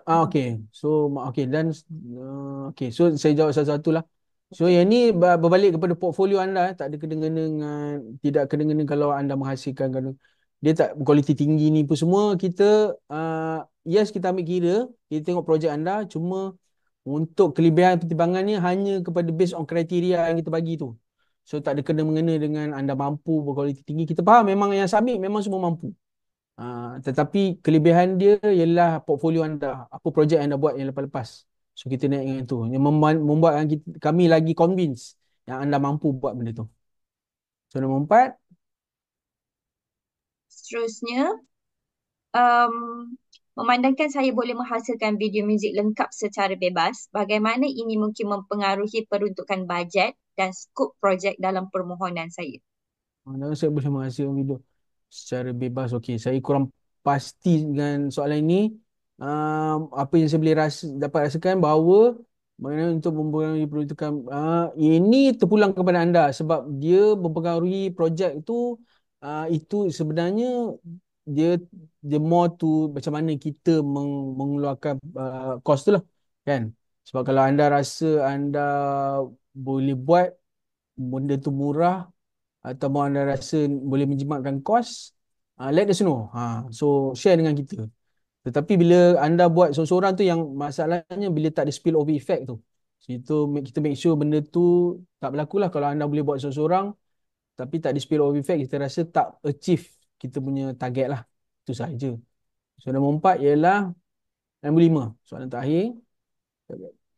Ah, okay. So, okay. Dan, uh, okay. So, saya jawab satu-satu lah. So, yang ni berbalik kepada portfolio anda. Eh, tak ada kena dengan, tidak kena dengan kalau anda menghasilkan. Kalau dia tak kualiti tinggi ni pun semua. Kita, uh, yes, kita ambil kira. Kita tengok projek anda. Cuma, untuk kelebihan pertimbangan ni hanya kepada based on kriteria yang kita bagi tu. So tak ada kena mengena dengan anda mampu berkualiti tinggi. Kita faham memang yang submit memang semua mampu. Ah, tetapi kelebihan dia ialah portfolio anda, apa projek yang anda buat yang lepas-lepas. So kita nak yang itu. Yang membuat kami lagi convince yang anda mampu buat benda tu. So nombor empat. Seterusnya, um, memandangkan saya boleh menghasilkan video muzik lengkap secara bebas, bagaimana ini mungkin mempengaruhi peruntukan bajet dan skop projek dalam permohonan saya? Mana saya boleh menghasilkan video? secara bebas. Okey, saya kurang pasti dengan soalan ini. Um, apa yang saya boleh rasa, dapat rasakan bahawa mengenai untuk mempengaruhi peruntukan uh, ini terpulang kepada anda sebab dia mempengaruhi projek itu uh, ah, itu sebenarnya dia the more to macam mana kita meng, mengeluarkan uh, cost tu lah kan sebab kalau anda rasa anda boleh buat benda tu murah ataupun anda rasa boleh menjimatkan kos uh, let us know ha so share dengan kita tetapi bila anda buat seorang-seorang tu yang masalahnya bila tak ada spill over effect tu so itu kita make sure benda tu tak berlaku lah kalau anda boleh buat seorang-seorang tapi tak ada spill over effect kita rasa tak achieve kita punya target lah itu sahaja So nombor empat ialah nombor lima soalan terakhir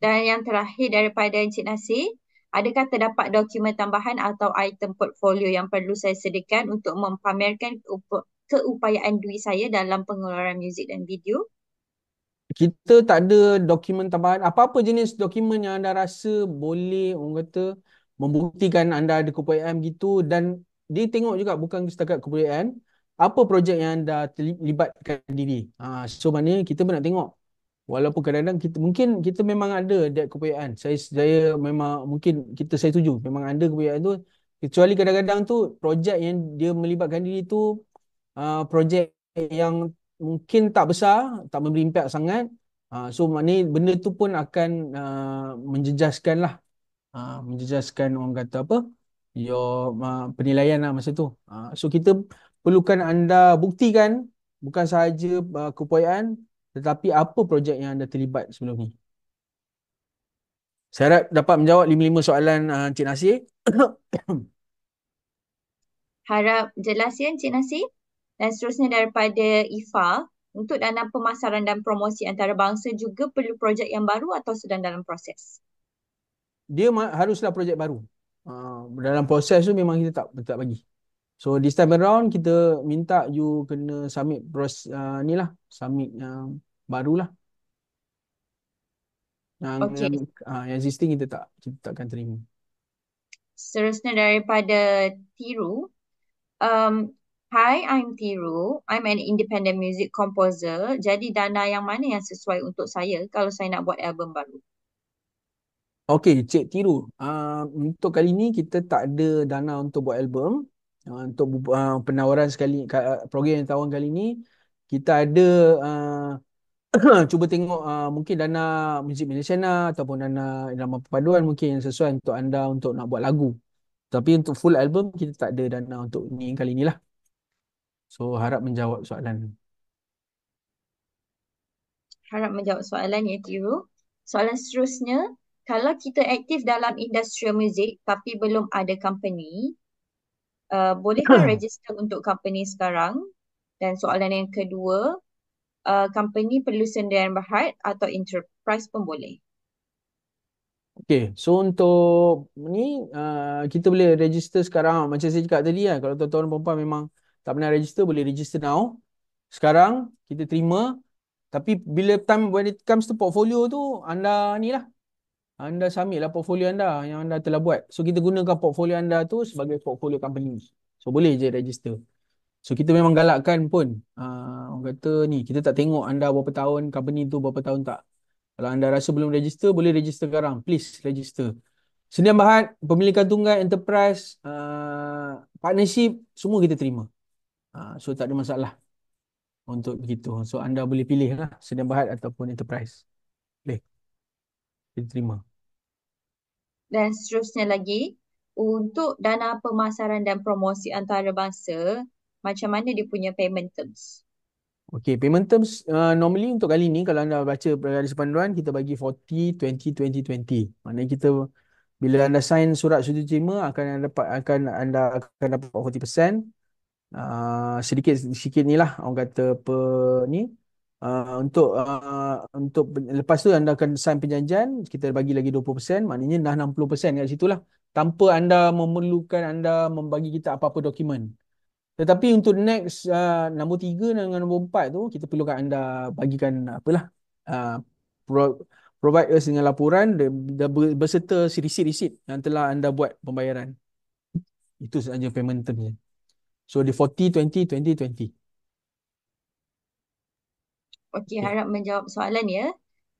dan yang terakhir daripada Encik Nasir Adakah terdapat dokumen tambahan atau item portfolio yang perlu saya sediakan untuk mempamerkan keupayaan duit saya dalam pengeluaran muzik dan video? Kita tak ada dokumen tambahan. Apa-apa jenis dokumen yang anda rasa boleh orang kata membuktikan anda ada keupayaan gitu dan dia tengok juga bukan setakat keupayaan apa projek yang anda terlibatkan diri. Ha, so maknanya kita pun nak tengok walaupun kadang-kadang kita mungkin kita memang ada dia kepercayaan saya saya memang mungkin kita saya setuju memang ada kepercayaan tu kecuali kadang-kadang tu projek yang dia melibatkan diri tu uh, projek yang mungkin tak besar tak memberi impak sangat uh, so maknanya benda tu pun akan uh, menjejaskan lah uh, menjejaskan orang kata apa yo uh, penilaian lah masa tu uh, so kita perlukan anda buktikan bukan sahaja uh, kepercayaan tetapi apa projek yang anda terlibat sebelum ni? Saya harap dapat menjawab lima-lima soalan uh, Encik Nasir. harap jelas ya Encik Nasir. Dan seterusnya daripada IFA, untuk dana pemasaran dan promosi antarabangsa juga perlu projek yang baru atau sedang dalam proses? Dia ma- haruslah projek baru. Uh, dalam proses tu memang kita tak, tak bagi. So this time around kita minta you kena submit pros uh, ni lah submit yang uh, baru lah. Yang, okay. yang, uh, yang existing kita tak kita tak akan terima. Seterusnya daripada Tiru. Um, Hi, I'm Tiru. I'm an independent music composer. Jadi dana yang mana yang sesuai untuk saya kalau saya nak buat album baru? Okay, Cik Tiru. Uh, untuk kali ni kita tak ada dana untuk buat album uh, untuk uh, penawaran sekali ah, program yang tawaran kali ini kita ada uh, cuba tengok uh, mungkin dana Music Malaysia lah, ataupun dana dalam perpaduan mungkin yang sesuai untuk anda untuk nak buat lagu. Tapi untuk full album kita tak ada dana untuk ni kali ini lah. So harap menjawab soalan. Harap menjawab soalan ya Tiru. Soalan seterusnya, kalau kita aktif dalam industri muzik tapi belum ada company, Uh, boleh kan hmm. register untuk company sekarang? Dan soalan yang kedua, uh, company perlu sendirian berhad atau enterprise pun boleh? Okay, so untuk ni, uh, kita boleh register sekarang. Macam saya cakap tadi, lah, kalau tuan-tuan perempuan memang tak pernah register, boleh register now. Sekarang, kita terima. Tapi bila time when it comes to portfolio tu, anda ni lah anda submitlah portfolio anda yang anda telah buat. So kita gunakan portfolio anda tu sebagai portfolio company. So boleh je register. So kita memang galakkan pun uh, orang kata ni kita tak tengok anda berapa tahun company tu berapa tahun tak. Kalau anda rasa belum register boleh register sekarang. Please register. Sendian bahan, pemilikan tunggal, enterprise, uh, partnership semua kita terima. Uh, so tak ada masalah untuk begitu. So anda boleh pilih lah sendian bahan ataupun enterprise. Boleh. Kita terima dan seterusnya lagi untuk dana pemasaran dan promosi antarabangsa macam mana dia punya payment terms Okay, payment terms uh, normally untuk kali ni kalau anda baca dari sepanduan kita bagi 40 20 20 20. Maknanya kita bila anda sign surat setuju terima akan anda dapat akan anda akan dapat 40%. Uh, sedikit sedikit ni lah orang kata per ni Uh, untuk uh, untuk lepas tu anda akan sign perjanjian kita bagi lagi 20% maknanya dah 60% kat situ lah tanpa anda memerlukan anda membagi kita apa-apa dokumen tetapi untuk next uh, nombor 3 dengan nombor 4 tu kita perlukan anda bagikan apalah uh, pro- provide us dengan laporan dan berserta receipt-receipt yang telah anda buat pembayaran itu sahaja payment termnya so the 40, 20, 20, 20 Okey, ya. harap menjawab soalan ya.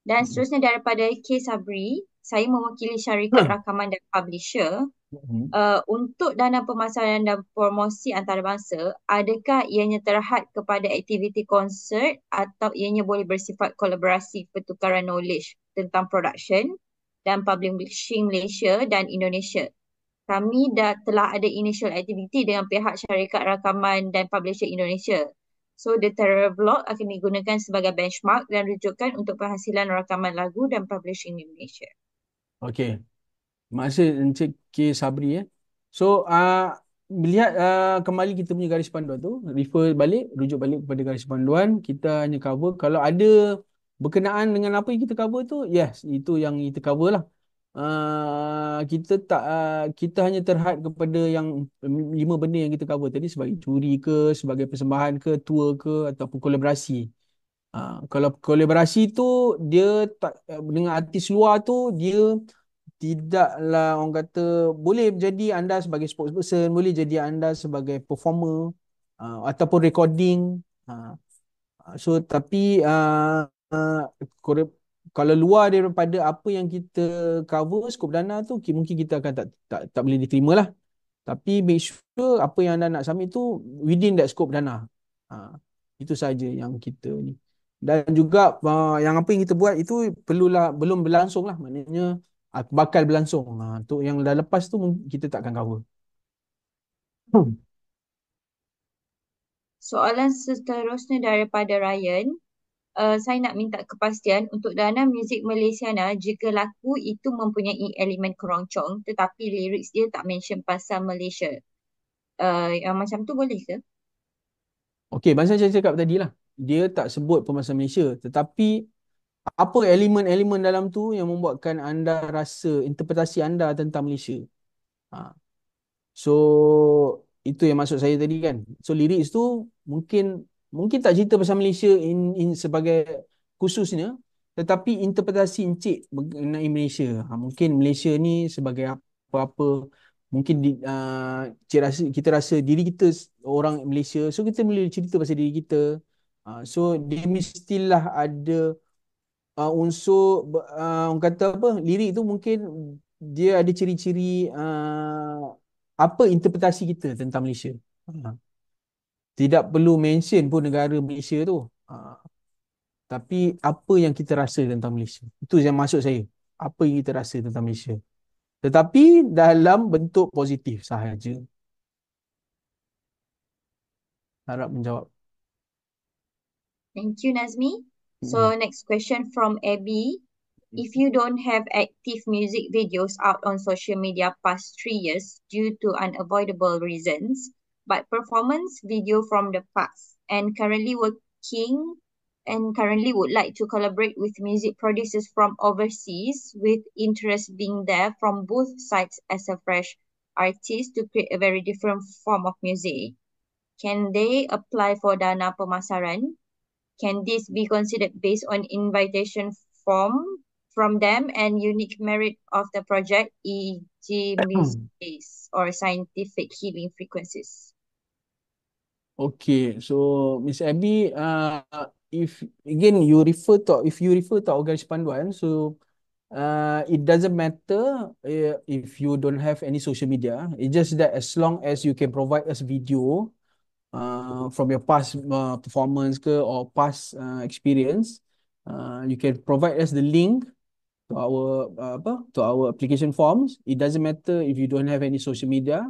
Dan hmm. seterusnya daripada K Sabri, saya mewakili syarikat hmm. rakaman dan publisher. Hmm. Uh, untuk dana pemasaran dan promosi antarabangsa, adakah ianya terhad kepada aktiviti konser atau ianya boleh bersifat kolaborasi pertukaran knowledge tentang production dan publishing Malaysia dan Indonesia? Kami dah telah ada initial activity dengan pihak syarikat rakaman dan publisher Indonesia So the Terror Block akan digunakan sebagai benchmark dan rujukan untuk penghasilan rakaman lagu dan publishing di Malaysia. Okay. Masih Encik K. Sabri ya. Eh. So uh, melihat uh, kembali kita punya garis panduan tu, refer balik, rujuk balik kepada garis panduan, kita hanya cover. Kalau ada berkenaan dengan apa yang kita cover tu, yes, itu yang kita cover lah. Uh, kita tak uh, kita hanya terhad kepada yang lima benda yang kita cover tadi sebagai curi ke sebagai persembahan ke tour ke ataupun kolaborasi. Uh, kalau kolaborasi tu dia tak dengan artis luar tu dia tidaklah orang kata boleh jadi anda sebagai spokesperson, boleh jadi anda sebagai performer uh, ataupun recording. Uh, so tapi uh, uh, kalau luar daripada apa yang kita cover skop dana tu mungkin kita akan tak tak, tak boleh diterima lah tapi make sure apa yang anda nak submit tu within that skop dana ha, itu saja yang kita ni dan juga uh, yang apa yang kita buat itu perlulah belum berlangsung lah maknanya uh, bakal berlangsung ha, untuk yang dah lepas tu kita tak akan cover hmm. Soalan seterusnya daripada Ryan uh, saya nak minta kepastian untuk dana muzik Malaysiana jika lagu itu mempunyai elemen keroncong tetapi lirik dia tak mention pasal Malaysia. Uh, yang macam tu boleh ke? Okey, macam saya cakap tadi lah. Dia tak sebut pemasal Malaysia tetapi apa elemen-elemen dalam tu yang membuatkan anda rasa interpretasi anda tentang Malaysia. Ha. So itu yang maksud saya tadi kan. So lirik tu mungkin mungkin tak cerita pasal Malaysia in, in sebagai khususnya tetapi interpretasi Encik mengenai Malaysia ha, mungkin Malaysia ni sebagai apa-apa mungkin di, uh, rasa, kita rasa diri kita orang Malaysia so kita boleh cerita pasal diri kita uh, so dia mestilah ada uh, unsur uh, orang kata apa lirik tu mungkin dia ada ciri-ciri uh, apa interpretasi kita tentang Malaysia uh tidak perlu mention pun negara Malaysia tu. Ha. Tapi apa yang kita rasa tentang Malaysia? Itu yang masuk saya. Apa yang kita rasa tentang Malaysia? Tetapi dalam bentuk positif sahaja. Harap menjawab. Thank you Nazmi. So hmm. next question from Abby. Hmm. If you don't have active music videos out on social media past three years due to unavoidable reasons, but performance video from the past and currently working and currently would like to collaborate with music producers from overseas with interest being there from both sides as a fresh artist to create a very different form of music. Can they apply for dana pemasaran? Can this be considered based on invitation form from them and unique merit of the project, e.g. Mm. music or scientific healing frequencies? Okay, so Miss Abby, uh, if again you refer to if you refer to organisasi panduan, so uh, it doesn't matter uh, if you don't have any social media. It just that as long as you can provide us video uh, from your past uh, performance ke or past uh, experience, uh, you can provide us the link to our uh, apa to our application forms. It doesn't matter if you don't have any social media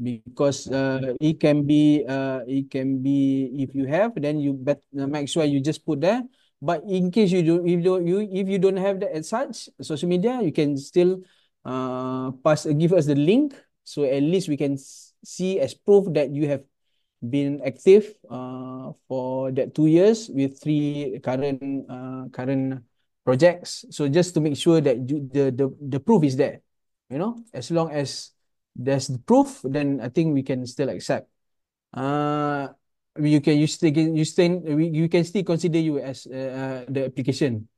because uh, it can be uh, it can be if you have then you bet uh, make sure you just put there but in case you do if you you if you don't have that at such social media you can still uh, pass uh, give us the link so at least we can see as proof that you have been active uh, for that two years with three current uh, current projects so just to make sure that you, the the the proof is there you know as long as there's the proof, then I think we can still accept. Ah, Uh, you can you still can you still we you can still consider you as uh, uh the application.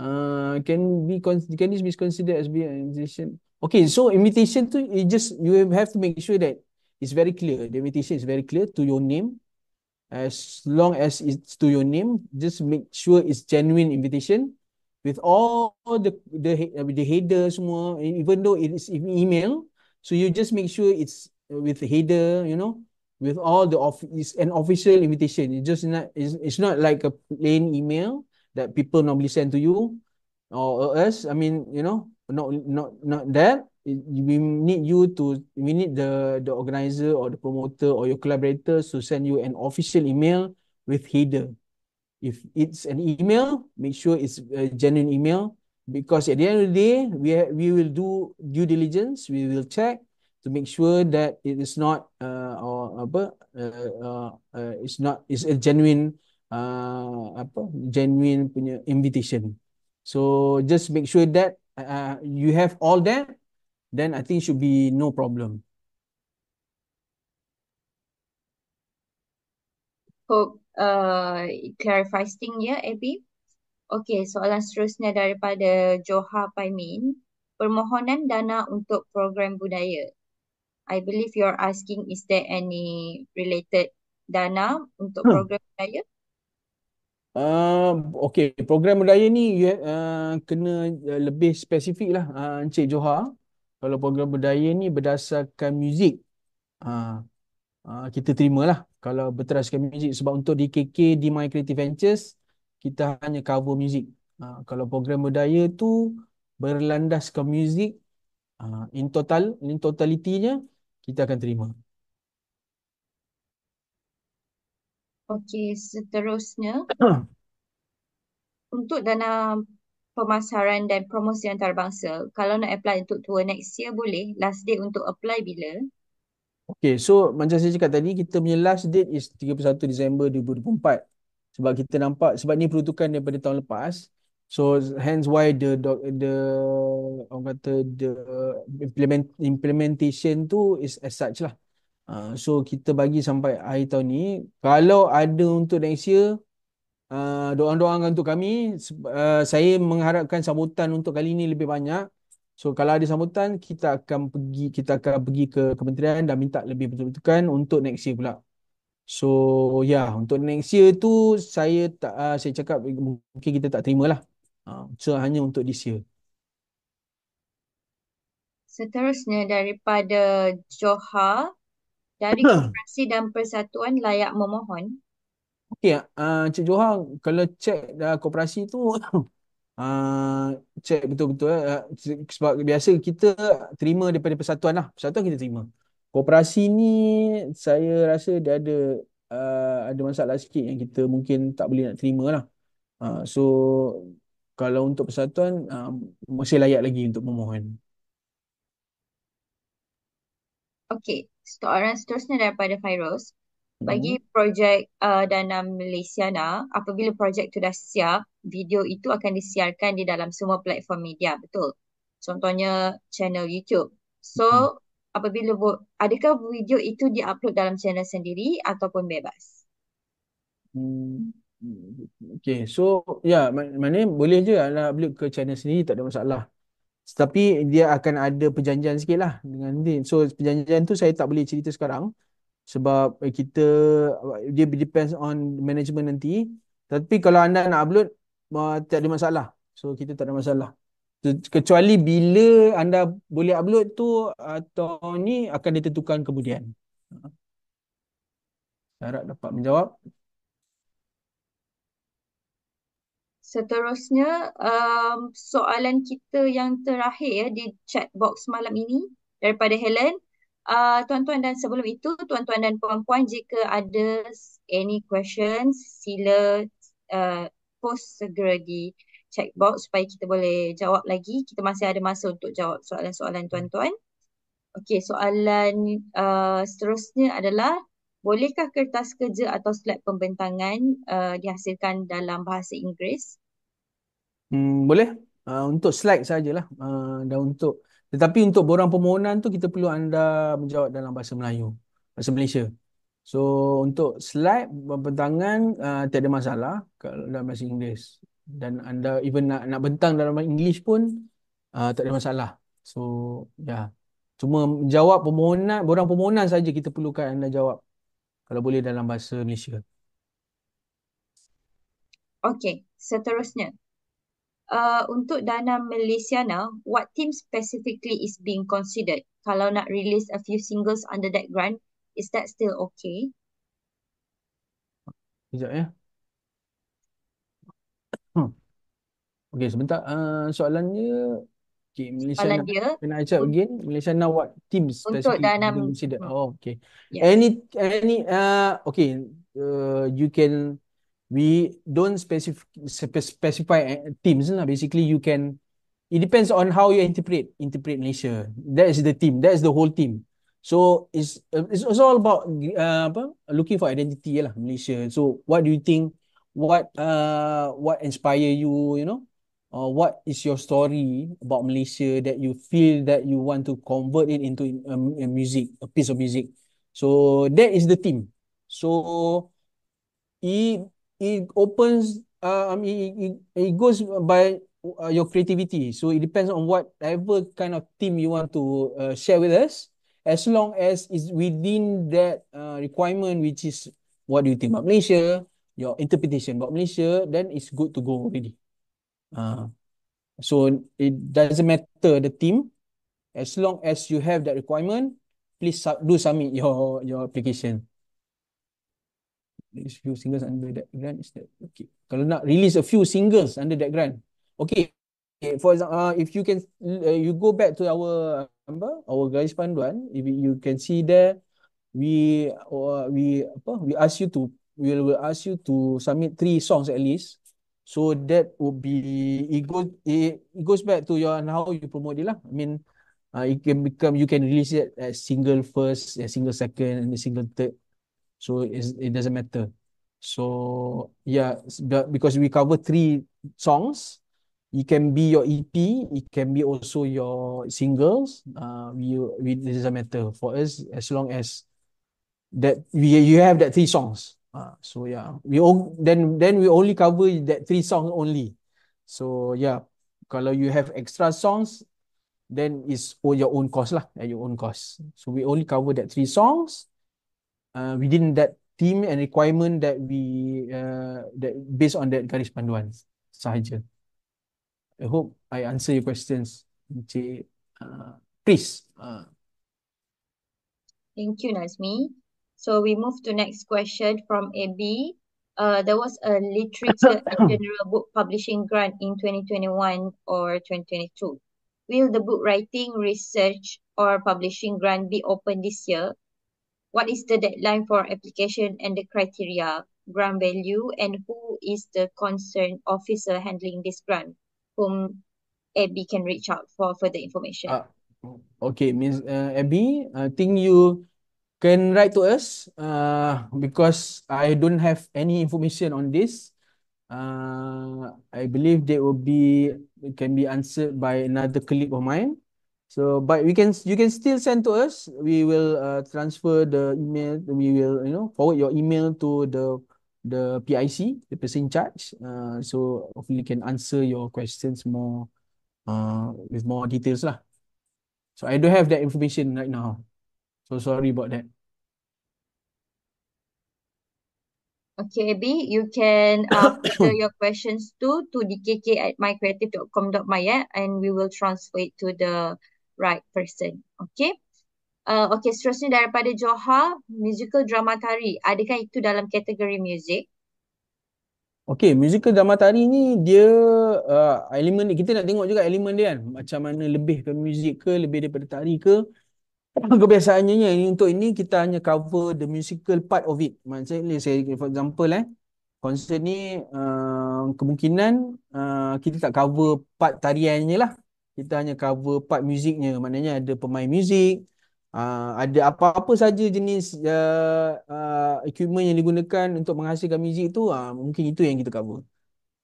Uh, can be con- can this be considered as being an invitation? Okay, so invitation to you just you have to make sure that it's very clear. The invitation is very clear to your name. As long as it's to your name, just make sure it's genuine invitation with all the the the headers semua. Even though it is email, So you just make sure it's uh, with the header, you know, with all the off it's an official invitation. It's just not it's, it's not like a plain email that people normally send to you or us. I mean, you know, not not not that. It, we need you to we need the the organizer or the promoter or your collaborators to send you an official email with header. If it's an email, make sure it's a genuine email because at the end of the day, we, we will do due diligence, we will check to make sure that it is not uh, or uh, uh, uh, it's not it's a genuine uh, apa genuine punya invitation. So just make sure that uh, you have all that, then I think should be no problem. Hope uh, it clarifies thing, yeah, Abby. Okey, soalan seterusnya daripada Johar Paimin. Permohonan dana untuk program budaya. I believe you're asking is there any related dana untuk hmm. program budaya? Uh, okay, program budaya ni you, ya, uh, kena uh, lebih spesifik lah uh, Encik Johar. Kalau program budaya ni berdasarkan muzik, uh, uh, kita lah kalau berdasarkan muzik. Sebab untuk DKK, di My Creative Ventures, kita hanya cover music. Ha, kalau program berdaya tu berlandas ke music ha, in total, in totalitinya kita akan terima. Okey, seterusnya. untuk dana pemasaran dan promosi antarabangsa, kalau nak apply untuk tour next year boleh? Last date untuk apply bila? Okay, so macam saya cakap tadi, kita punya last date is 31 Disember 2024 sebab kita nampak sebab ni peruntukan daripada tahun lepas so hence why the the orang kata the implement implementation tu is as such lah uh, so kita bagi sampai akhir tahun ni kalau ada untuk next year uh, ah, doang-doang untuk kami uh, saya mengharapkan sambutan untuk kali ni lebih banyak So kalau ada sambutan kita akan pergi kita akan pergi ke kementerian dan minta lebih peruntukan untuk next year pula. So yeah, untuk next year tu saya tak uh, ah, saya cakap mungkin kita tak terimalah. Uh, ah, so hanya untuk this year. Seterusnya daripada Johar dari Konferensi dan Persatuan layak memohon. Okey, uh, Cik Johar, kalau cek dah koperasi tu uh, cek betul-betul uh, sebab biasa kita terima daripada persatuan lah. Persatuan kita terima. Koperasi ni saya rasa dia ada uh, ada masalah sikit yang kita mungkin tak boleh nak terima lah. Uh, so kalau untuk persatuan uh, masih layak lagi untuk memohon. Okey, soalan seterusnya daripada Fairoz. Hmm. Bagi hmm. projek uh, Dana Malaysiana, apabila projek itu dah siap, video itu akan disiarkan di dalam semua platform media, betul? Contohnya channel YouTube. So, hmm apabila vo- adakah video itu diupload dalam channel sendiri ataupun bebas? Hmm. Okay, so ya yeah, mana boleh je nak upload ke channel sendiri tak ada masalah. Tapi dia akan ada perjanjian sikit lah dengan dia. So perjanjian tu saya tak boleh cerita sekarang sebab kita dia depends on management nanti. Tapi kalau anda nak upload tak ada masalah. So kita tak ada masalah kecuali bila anda boleh upload tu atau ni akan ditentukan kemudian harap dapat menjawab seterusnya um, soalan kita yang terakhir ya di chat box malam ini daripada Helen uh, tuan-tuan uh, dan sebelum itu tuan-tuan dan puan-puan jika ada any questions sila uh, post segera di uh, box supaya kita boleh jawab lagi. Kita masih ada masa untuk jawab soalan-soalan tuan-tuan. Okey, soalan uh, seterusnya adalah bolehkah kertas kerja atau slide pembentangan uh, dihasilkan dalam bahasa Inggeris? Hmm, boleh. Uh, untuk slide sajalah. Uh, dan untuk tetapi untuk borang permohonan tu kita perlu anda menjawab dalam bahasa Melayu, bahasa Malaysia. So untuk slide pembentangan uh, tiada masalah kalau dalam bahasa Inggeris dan anda even nak nak bentang dalam English pun uh, tak ada masalah. So ya. Yeah. Cuma jawab permohonan, borang permohonan saja kita perlukan anda jawab. Kalau boleh dalam bahasa Malaysia. Okay, seterusnya. Uh, untuk dana Malaysia now, what team specifically is being considered? Kalau nak release a few singles under that grant, is that still okay? Sekejap ya. Yeah. Hmm. Okay, sebentar. Uh, soalannya, okay, Malaysia Soalan dia nak, nak ajak again. Malaysia nak what team untuk dalam consider. Oh, okay. Yeah. Any, any, uh, okay. Uh, you can, we don't specific, specify eh, teams lah. Basically, you can, it depends on how you interpret, interpret Malaysia. That is the team. That is the whole team. So it's it's all about uh, apa looking for identity lah Malaysia. So what do you think what uh what inspire you you know or uh, what is your story about malaysia that you feel that you want to convert it into a, um, a music a piece of music so that is the theme so it it opens uh, i mean it, it goes by uh, your creativity so it depends on whatever kind of theme you want to uh, share with us as long as is within that uh, requirement which is what do you think about malaysia your interpretation about Malaysia, then it's good to go already. Uh, so it doesn't matter the team, as long as you have that requirement, please sub- do submit your your application. Release few singles under that grant is that okay? Kalau nak release a few singles under that grant, okay. For example, uh, if you can, uh, you go back to our number, our guys panduan. If you can see there, we uh, we apa, we ask you to we will, will ask you to submit three songs at least. So that would be it goes it, it goes back to your and how you promote it lah. I mean, uh, it can become you can release it as single first, a single second, and a single third. So it it doesn't matter. So yeah, but because we cover three songs, it can be your EP, it can be also your singles. Uh, we we it doesn't matter for us as long as that we you have that three songs. Uh, so yeah, we on- then then we only cover that three songs only. So yeah, kalau you have extra songs, then is all your own cost lah, at your own cost. So we only cover that three songs uh, within that team and requirement that we uh, that based on that garis panduan sahaja. I hope I answer your questions, Encik. Uh, please. Uh. Thank you, Nazmi. So we move to next question from AB. Uh, there was a literature and general book publishing grant in 2021 or 2022. Will the book writing, research, or publishing grant be open this year? What is the deadline for application and the criteria, grant value, and who is the concerned officer handling this grant, whom Abby can reach out for further information? Uh, okay, Ms. Uh, Abby, I think you can write to us uh, because I don't have any information on this. Uh, I believe that will be can be answered by another colleague of mine. So, but we can you can still send to us. We will uh, transfer the email. We will you know forward your email to the the PIC, the person in charge. Uh, so hopefully can answer your questions more uh, with more details lah. So I don't have that information right now. So sorry about that. Okay, Abby, you can answer uh, share your questions to to dkk at mycreative.com.my and we will transfer it to the right person. Okay. Uh, okay, seterusnya daripada Johar, musical drama tari. Adakah itu dalam kategori music? Okay, musical drama tari ni dia uh, elemen, kita nak tengok juga elemen dia kan. Macam mana lebih ke muzik ke, lebih daripada tari ke kebiasaannya ini untuk ini kita hanya cover the musical part of it. Maksudnya saya for example eh konsert ni uh, kemungkinan uh, kita tak cover part tariannya lah. Kita hanya cover part muziknya. Maknanya ada pemain muzik, uh, ada apa-apa saja jenis uh, uh, equipment yang digunakan untuk menghasilkan muzik tu uh, mungkin itu yang kita cover.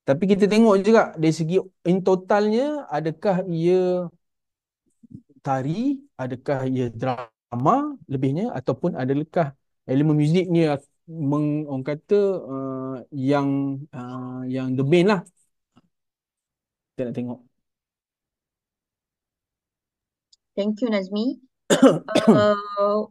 Tapi kita tengok juga dari segi in totalnya adakah ia tari, adakah ia drama lebihnya ataupun adakah elemen muzik ni meng, orang kata uh, yang uh, yang the main lah. Kita nak tengok. Thank you Nazmi. uh,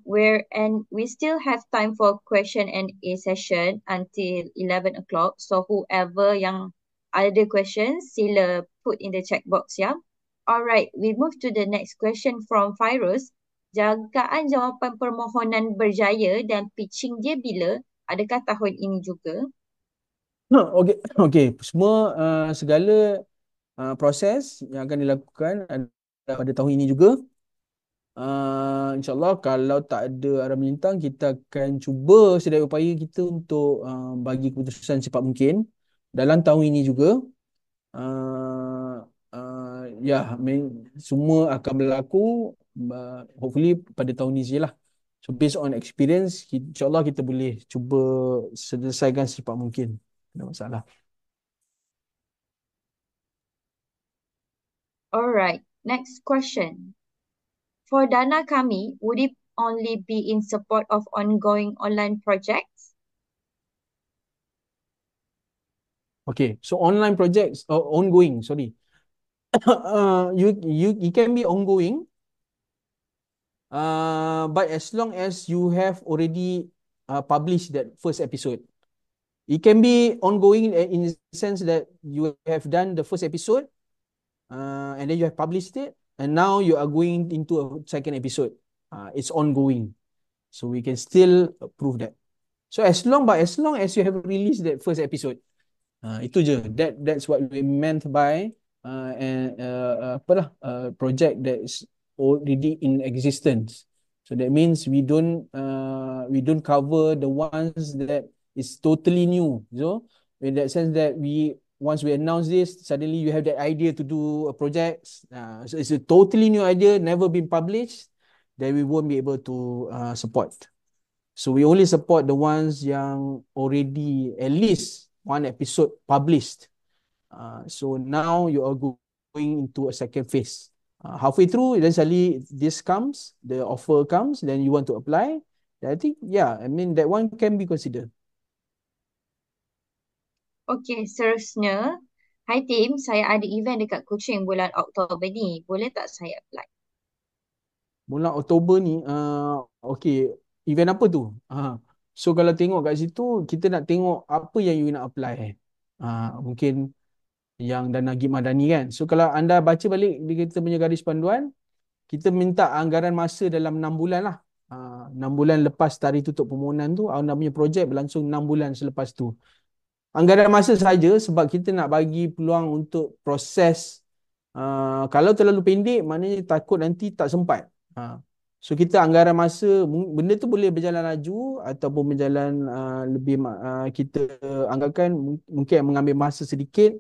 we're and we still have time for question and a session until 11 o'clock. So whoever yang ada question, sila put in the chat box ya. Yeah? Alright, we move to the next question from Fairuz. Jagaan jawapan permohonan berjaya dan pitching dia bila? Adakah tahun ini juga? Okay, okay. semua uh, segala uh, proses yang akan dilakukan adalah pada tahun ini juga. Uh, InsyaAllah kalau tak ada arah melintang, kita akan cuba sedaya upaya kita untuk uh, bagi keputusan cepat mungkin dalam tahun ini juga. Uh, uh ya yeah, semua akan berlaku uh, hopefully pada tahun ni lah so based on experience insyaallah kita boleh cuba selesaikan secepat mungkin tak masalah alright next question for dana kami would it only be in support of ongoing online projects Okay, so online projects, oh ongoing, sorry. uh, you you it can be ongoing uh but as long as you have already uh, published that first episode it can be ongoing in the sense that you have done the first episode uh and then you have published it and now you are going into a second episode uh it's ongoing so we can still approve that so as long but as long as you have released that first episode uh itu je that that's what we meant by uh, and uh, uh, apa lah uh, project that is already in existence. So that means we don't uh, we don't cover the ones that is totally new. So in that sense that we once we announce this, suddenly you have that idea to do a project. Uh, so it's a totally new idea, never been published. Then we won't be able to uh, support. So we only support the ones yang already at least one episode published. Uh, so now you are going into a second phase. Uh, halfway through, then suddenly this comes, the offer comes, then you want to apply. Then I think, yeah, I mean, that one can be considered. Okay, seterusnya. Hi team, saya ada event dekat Kuching bulan Oktober ni. Boleh tak saya apply? Bulan Oktober ni, uh, okay. Event apa tu? Uh, so kalau tengok kat situ, kita nak tengok apa yang you nak apply. Uh, mungkin yang dana Gib Madani kan. So kalau anda baca balik di kita punya garis panduan, kita minta anggaran masa dalam 6 bulan lah. Uh, ah, 6 bulan lepas tarikh tutup permohonan tu, anda punya projek berlangsung 6 bulan selepas tu. Anggaran masa saja sebab kita nak bagi peluang untuk proses uh, kalau terlalu pendek maknanya takut nanti tak sempat. Uh. So kita anggaran masa benda tu boleh berjalan laju ataupun berjalan uh, lebih uh, kita anggarkan mungkin mengambil masa sedikit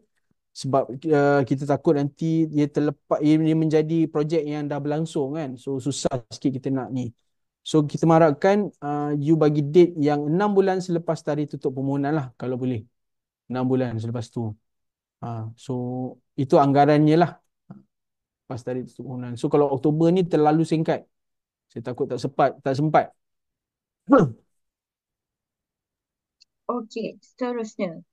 sebab uh, kita takut nanti dia terlepas ini menjadi projek yang dah berlangsung kan so susah sikit kita nak ni so kita marakkan uh, eh, you bagi date yang 6 bulan selepas tadi tutup permohonan lah kalau boleh 6 bulan selepas tu uh, so itu anggarannya lah lepas tadi tutup permohonan so kalau Oktober ni terlalu singkat saya takut tak sempat tak sempat Okey, seterusnya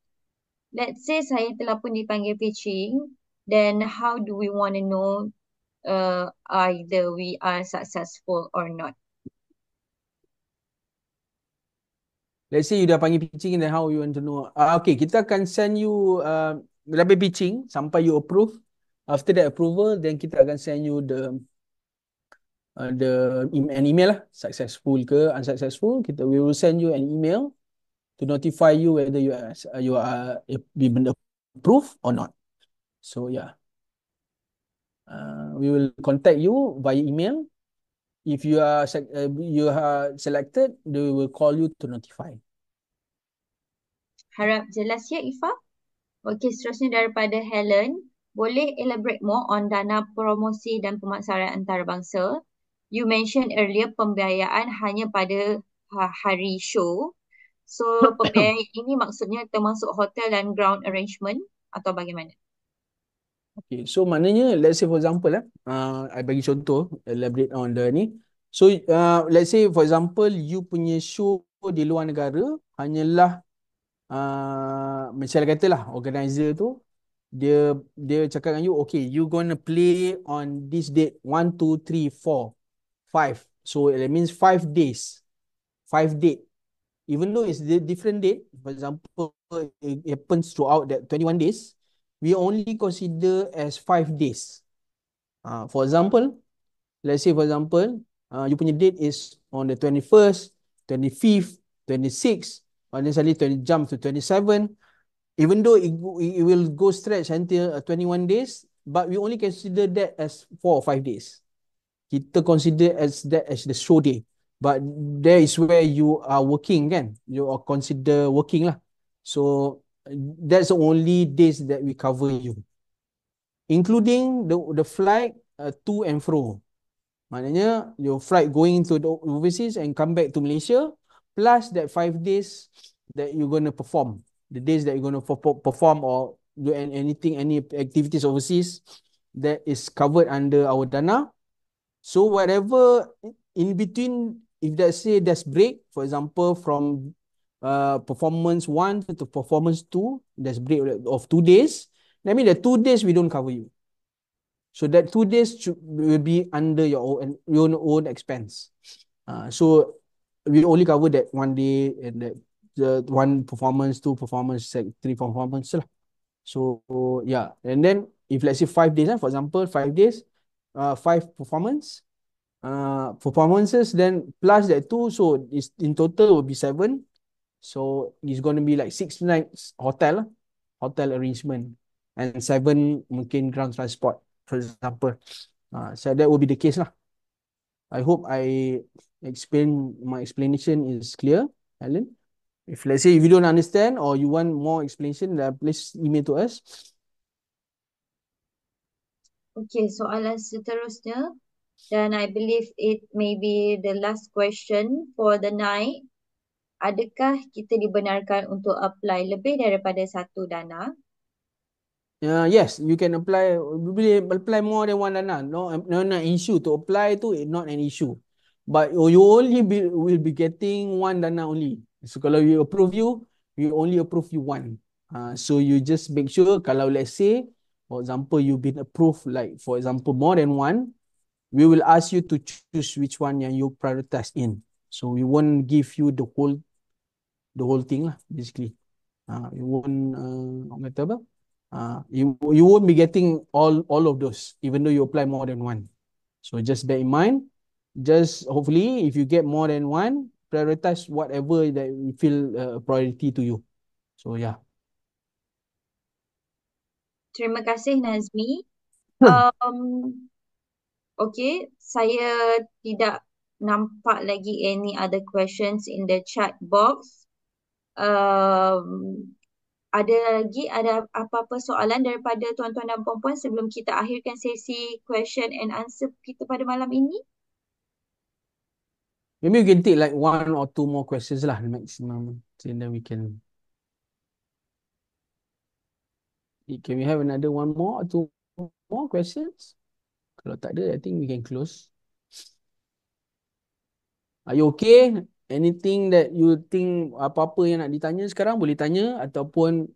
let's say saya telah pun dipanggil pitching, then how do we want to know uh, either we are successful or not? Let's say you dah panggil pitching then how you want to know. Uh, okay, kita akan send you uh, lebih pitching sampai you approve. After that approval, then kita akan send you the uh, the an email lah. Successful ke unsuccessful, kita we will send you an email to notify you whether you are uh, you are uh, been approved or not. So yeah, uh, we will contact you by email. If you are uh, you are selected, they will call you to notify. Harap jelas ya, Ifa. Okay, seterusnya daripada Helen, boleh elaborate more on dana promosi dan pemasaran antarabangsa. You mentioned earlier pembiayaan hanya pada ha, hari show. So pembiayaan ini maksudnya termasuk hotel dan ground arrangement atau bagaimana? Okay, so maknanya let's say for example lah, uh, I bagi contoh elaborate on the ni. So uh, let's say for example you punya show di luar negara hanyalah uh, misalnya katalah organizer tu dia dia cakap dengan you okay you gonna play on this date 1, 2, 3, 4, 5. So it means 5 days. 5 date even though it's the different date, for example, it happens throughout that 21 days, we only consider as five days. Uh, for example, let's say, for example, uh, you punya date is on the 21st, 25th, 26th, and then suddenly 20, jump to 27th, even though it, it will go stretch until uh, 21 days, but we only consider that as four or five days. Kita consider as that as the show day but there is where you are working kan you are consider working lah so that's the only days that we cover you including the the flight uh, to and fro maknanya your flight going to the overseas and come back to Malaysia plus that five days that you're going to perform the days that you're going to perform or do anything any activities overseas that is covered under our dana so whatever in between if let's say there's break, for example, from uh, performance one to performance two, there's break of two days, that means that two days we don't cover you. So that two days will be under your own, your own expense. Uh, so we only cover that one day and that the one performance, two performance, three performance. Lah. So yeah. And then if let's say five days, lah, for example, five days, uh, five performance, uh, performances then plus that two so it's, in total will be seven so it's going to be like six nights hotel hotel arrangement and seven mungkin ground transport for example uh, so that will be the case lah I hope I explain my explanation is clear Alan if let's say if you don't understand or you want more explanation then please email to us Okay, soalan seterusnya. Then I believe it may be the last question for the night. Adakah kita dibenarkan untuk apply lebih daripada satu dana? Yeah, uh, yes, you can apply boleh apply more than one dana. No, no, no issue to apply tu not an issue. But you only be, will be getting one dana only. So kalau we approve you, we only approve you one. Uh, so you just make sure kalau let's say for example you've been approved like for example more than one we will ask you to choose which one yang you prioritize in. So we won't give you the whole the whole thing lah basically. Ah, uh, you won't uh, matter Ah, uh, you you won't be getting all all of those even though you apply more than one. So just bear in mind. Just hopefully, if you get more than one, prioritize whatever that you feel uh, priority to you. So yeah. Terima kasih Nazmi. Um, Okay, saya tidak nampak lagi any other questions in the chat box. Um, ada lagi ada apa-apa soalan daripada tuan-tuan dan puan-puan sebelum kita akhirkan sesi question and answer kita pada malam ini? Maybe we can take like one or two more questions lah maximum. Then we can... Can we have another one more or two more questions? Kalau tak ada, I think we can close. Are you okay? Anything that you think apa-apa yang nak ditanya sekarang boleh tanya ataupun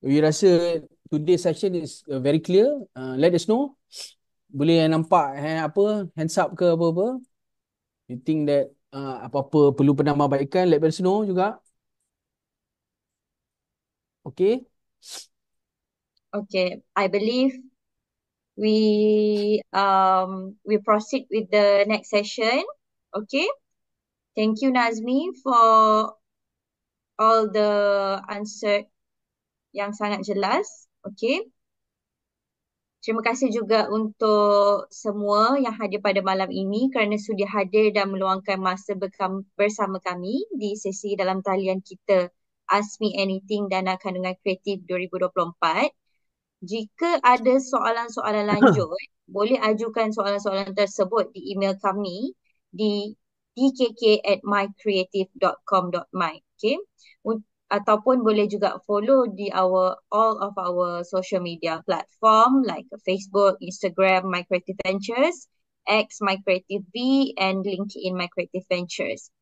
we rasa today session is uh, very clear. Uh, let us know. Boleh nampak eh, apa hands up ke apa-apa. You think that uh, apa-apa perlu penambahbaikan let us know juga. Okay. Okay, I believe we um we proceed with the next session okay thank you Nazmi for all the answer yang sangat jelas okay Terima kasih juga untuk semua yang hadir pada malam ini kerana sudi hadir dan meluangkan masa bersama kami di sesi dalam talian kita Ask Me Anything Dana Kandungan Kreatif 2024. Jika ada soalan-soalan hmm. lanjut, boleh ajukan soalan-soalan tersebut di email kami di dkk at mycreative.com.my. Okay. Ataupun boleh juga follow di our all of our social media platform like Facebook, Instagram, My Creative Ventures, X My Creative B and LinkedIn My Creative Ventures.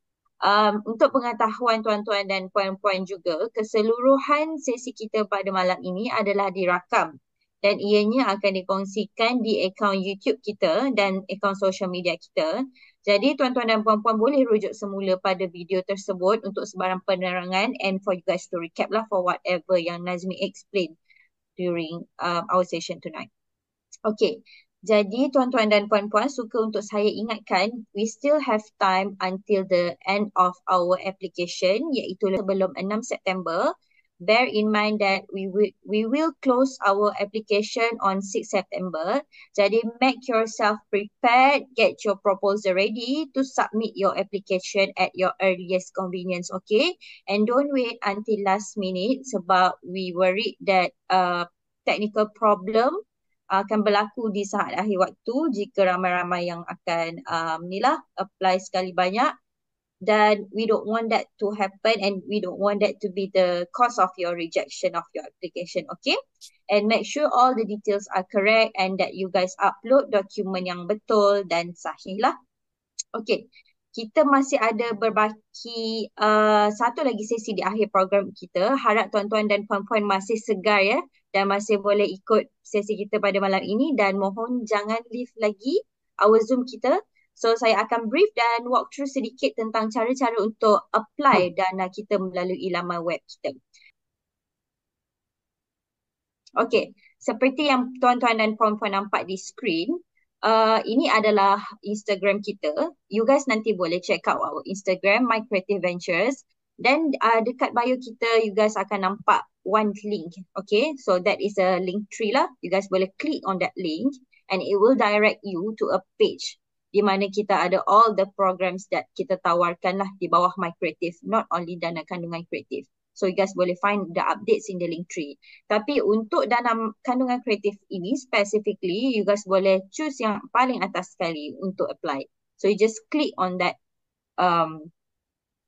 Um, untuk pengetahuan tuan-tuan dan puan-puan juga, keseluruhan sesi kita pada malam ini adalah dirakam dan ianya akan dikongsikan di akaun YouTube kita dan akaun social media kita. Jadi tuan-tuan dan puan-puan boleh rujuk semula pada video tersebut untuk sebarang penerangan and for you guys to recap lah for whatever yang Nazmi explain during um, our session tonight. Okay, jadi tuan-tuan dan puan-puan suka untuk saya ingatkan we still have time until the end of our application iaitu sebelum 6 September. Bear in mind that we will we will close our application on 6 September. Jadi make yourself prepared, get your proposal ready to submit your application at your earliest convenience, okay? And don't wait until last minute sebab we worried that uh technical problem akan berlaku di saat akhir waktu jika ramai-ramai yang akan um, lah apply sekali banyak dan we don't want that to happen and we don't want that to be the cause of your rejection of your application okay and make sure all the details are correct and that you guys upload dokumen yang betul dan sahih lah okay kita masih ada berbaki uh, satu lagi sesi di akhir program kita. Harap tuan-tuan dan puan-puan masih segar ya dan masih boleh ikut sesi kita pada malam ini dan mohon jangan leave lagi our Zoom kita. So saya akan brief dan walk through sedikit tentang cara-cara untuk apply dana kita melalui laman web kita. Okay, seperti yang tuan-tuan dan puan-puan nampak di screen, Uh, ini adalah Instagram kita. You guys nanti boleh check out our Instagram, My Creative Ventures. Then uh, dekat bio kita, you guys akan nampak one link. Okay, so that is a link tree lah. You guys boleh click on that link and it will direct you to a page di mana kita ada all the programs that kita tawarkan lah di bawah My Creative, not only dana kandungan kreatif. So you guys boleh find the updates in the link tree. Tapi untuk dana kandungan kreatif ini specifically, you guys boleh choose yang paling atas sekali untuk apply. So you just click on that um,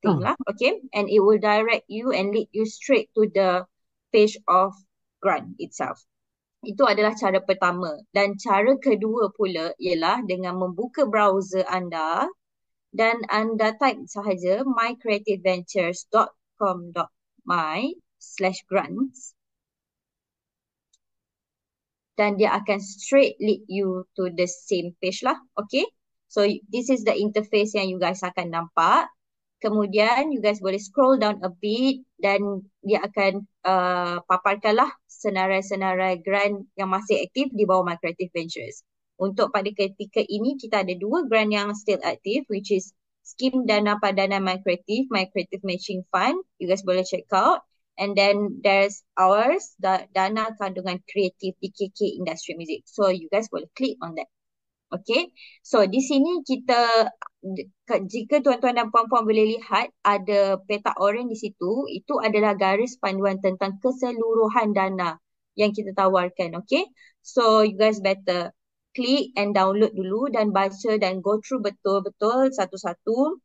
thing oh. lah. Okay. And it will direct you and lead you straight to the page of grant itself. Itu adalah cara pertama. Dan cara kedua pula ialah dengan membuka browser anda dan anda type sahaja mycreativeventures.com.com my slash grants dan dia akan straight lead you to the same page lah. Okay. So this is the interface yang you guys akan nampak. Kemudian you guys boleh scroll down a bit dan dia akan uh, paparkan lah senarai-senarai grant yang masih aktif di bawah My Creative Ventures. Untuk pada ketika ini kita ada dua grant yang still aktif which is skim dana padana my creative my creative matching fund you guys boleh check out and then there's ours da- dana kandungan kreatif DKK industry music so you guys boleh click on that okay so di sini kita jika tuan-tuan dan puan-puan boleh lihat ada petak oranye di situ itu adalah garis panduan tentang keseluruhan dana yang kita tawarkan okay so you guys better click and download dulu dan baca dan go through betul-betul satu-satu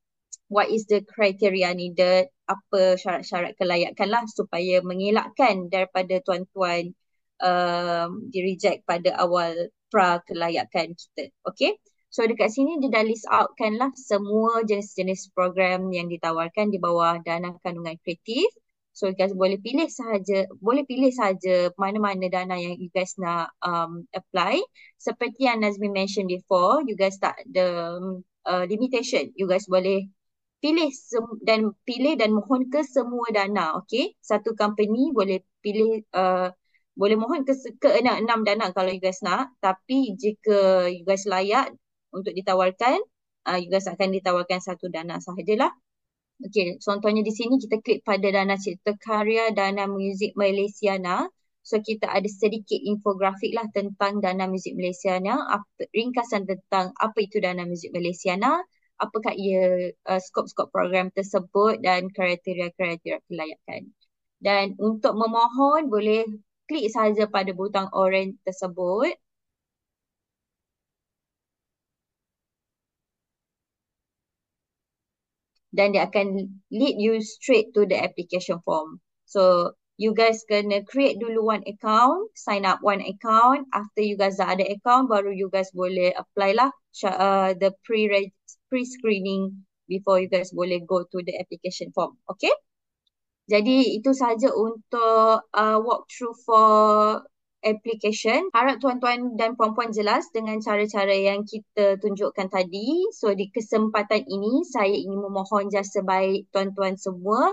what is the criteria needed, apa syarat-syarat kelayakan lah supaya mengelakkan daripada tuan-tuan um, di reject pada awal pra kelayakan kita. Okay. So dekat sini dia dah list out kan lah semua jenis-jenis program yang ditawarkan di bawah dana kandungan kreatif. So you guys boleh pilih sahaja, boleh pilih sahaja mana-mana dana yang you guys nak um, apply. Seperti yang Nazmi mention before, you guys tak ada uh, limitation. You guys boleh pilih dan pilih dan mohon ke semua dana, okay? Satu company boleh pilih, uh, boleh mohon ke, ke enam, enam dana kalau you guys nak. Tapi jika you guys layak untuk ditawarkan, uh, you guys akan ditawarkan satu dana sahajalah. Okay, contohnya di sini kita klik pada Dana cerita Karya Dana muzik Malaysiana. So kita ada sedikit infografik lah tentang Dana muzik Malaysiana, apa, ringkasan tentang apa itu Dana muzik Malaysiana, apakah ia uh, skop-skop program tersebut dan kriteria-kriteria kelayakan. Dan untuk memohon boleh klik saja pada butang orange tersebut. dan dia akan lead you straight to the application form. So you guys kena create dulu one account, sign up one account. After you guys dah ada account, baru you guys boleh apply lah uh, the pre pre-screening before you guys boleh go to the application form. Okay? Jadi itu sahaja untuk uh, walkthrough for application. Harap tuan-tuan dan puan-puan jelas dengan cara-cara yang kita tunjukkan tadi. So di kesempatan ini saya ingin memohon jasa baik tuan-tuan semua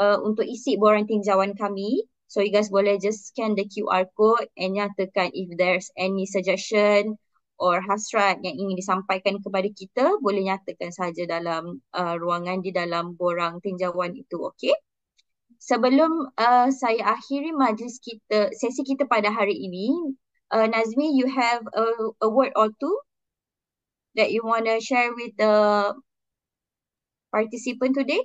uh, untuk isi borang tinjauan kami. So you guys boleh just scan the QR code and nyatakan if there's any suggestion or hasrat yang ingin disampaikan kepada kita boleh nyatakan saja dalam uh, ruangan di dalam borang tinjauan itu okay sebelum uh, saya akhiri majlis kita sesi kita pada hari ini uh, Nazmi you have a, a word or two that you want to share with the participant today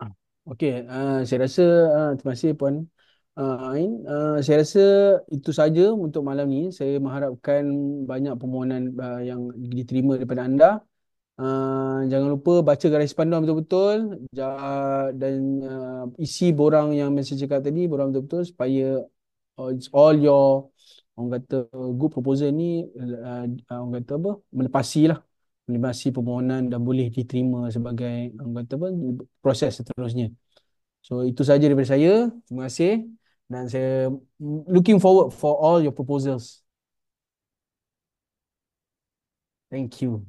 ah, Okay, uh, saya rasa uh, terima kasih puan uh, Ain. Uh, saya rasa itu saja untuk malam ini. Saya mengharapkan banyak permohonan uh, yang diterima daripada anda. Ah, jangan lupa baca garis panduan betul-betul ja, dan uh, isi borang yang mesej cakap tadi borang betul-betul supaya uh, all your orang kata good proposal ni uh, orang kata apa melepasi lah melepasi permohonan dan boleh diterima sebagai orang kata apa proses seterusnya so itu saja daripada saya terima kasih dan saya looking forward for all your proposals Thank you.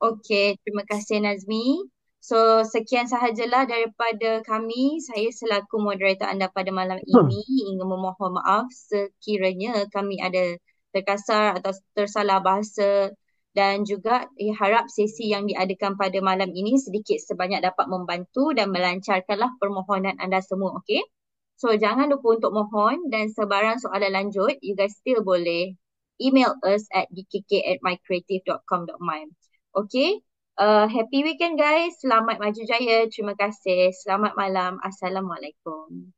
Okey, terima kasih Nazmi. So sekian sahajalah daripada kami. Saya selaku moderator anda pada malam hmm. ini ingin memohon maaf sekiranya kami ada terkasar atau tersalah bahasa dan juga harap sesi yang diadakan pada malam ini sedikit sebanyak dapat membantu dan melancarkanlah permohonan anda semua, okey? So jangan lupa untuk mohon dan sebarang soalan lanjut, you guys still boleh email us at dkk at mycreative.com.my. Okay. Uh, happy weekend guys. Selamat maju jaya. Terima kasih. Selamat malam. Assalamualaikum.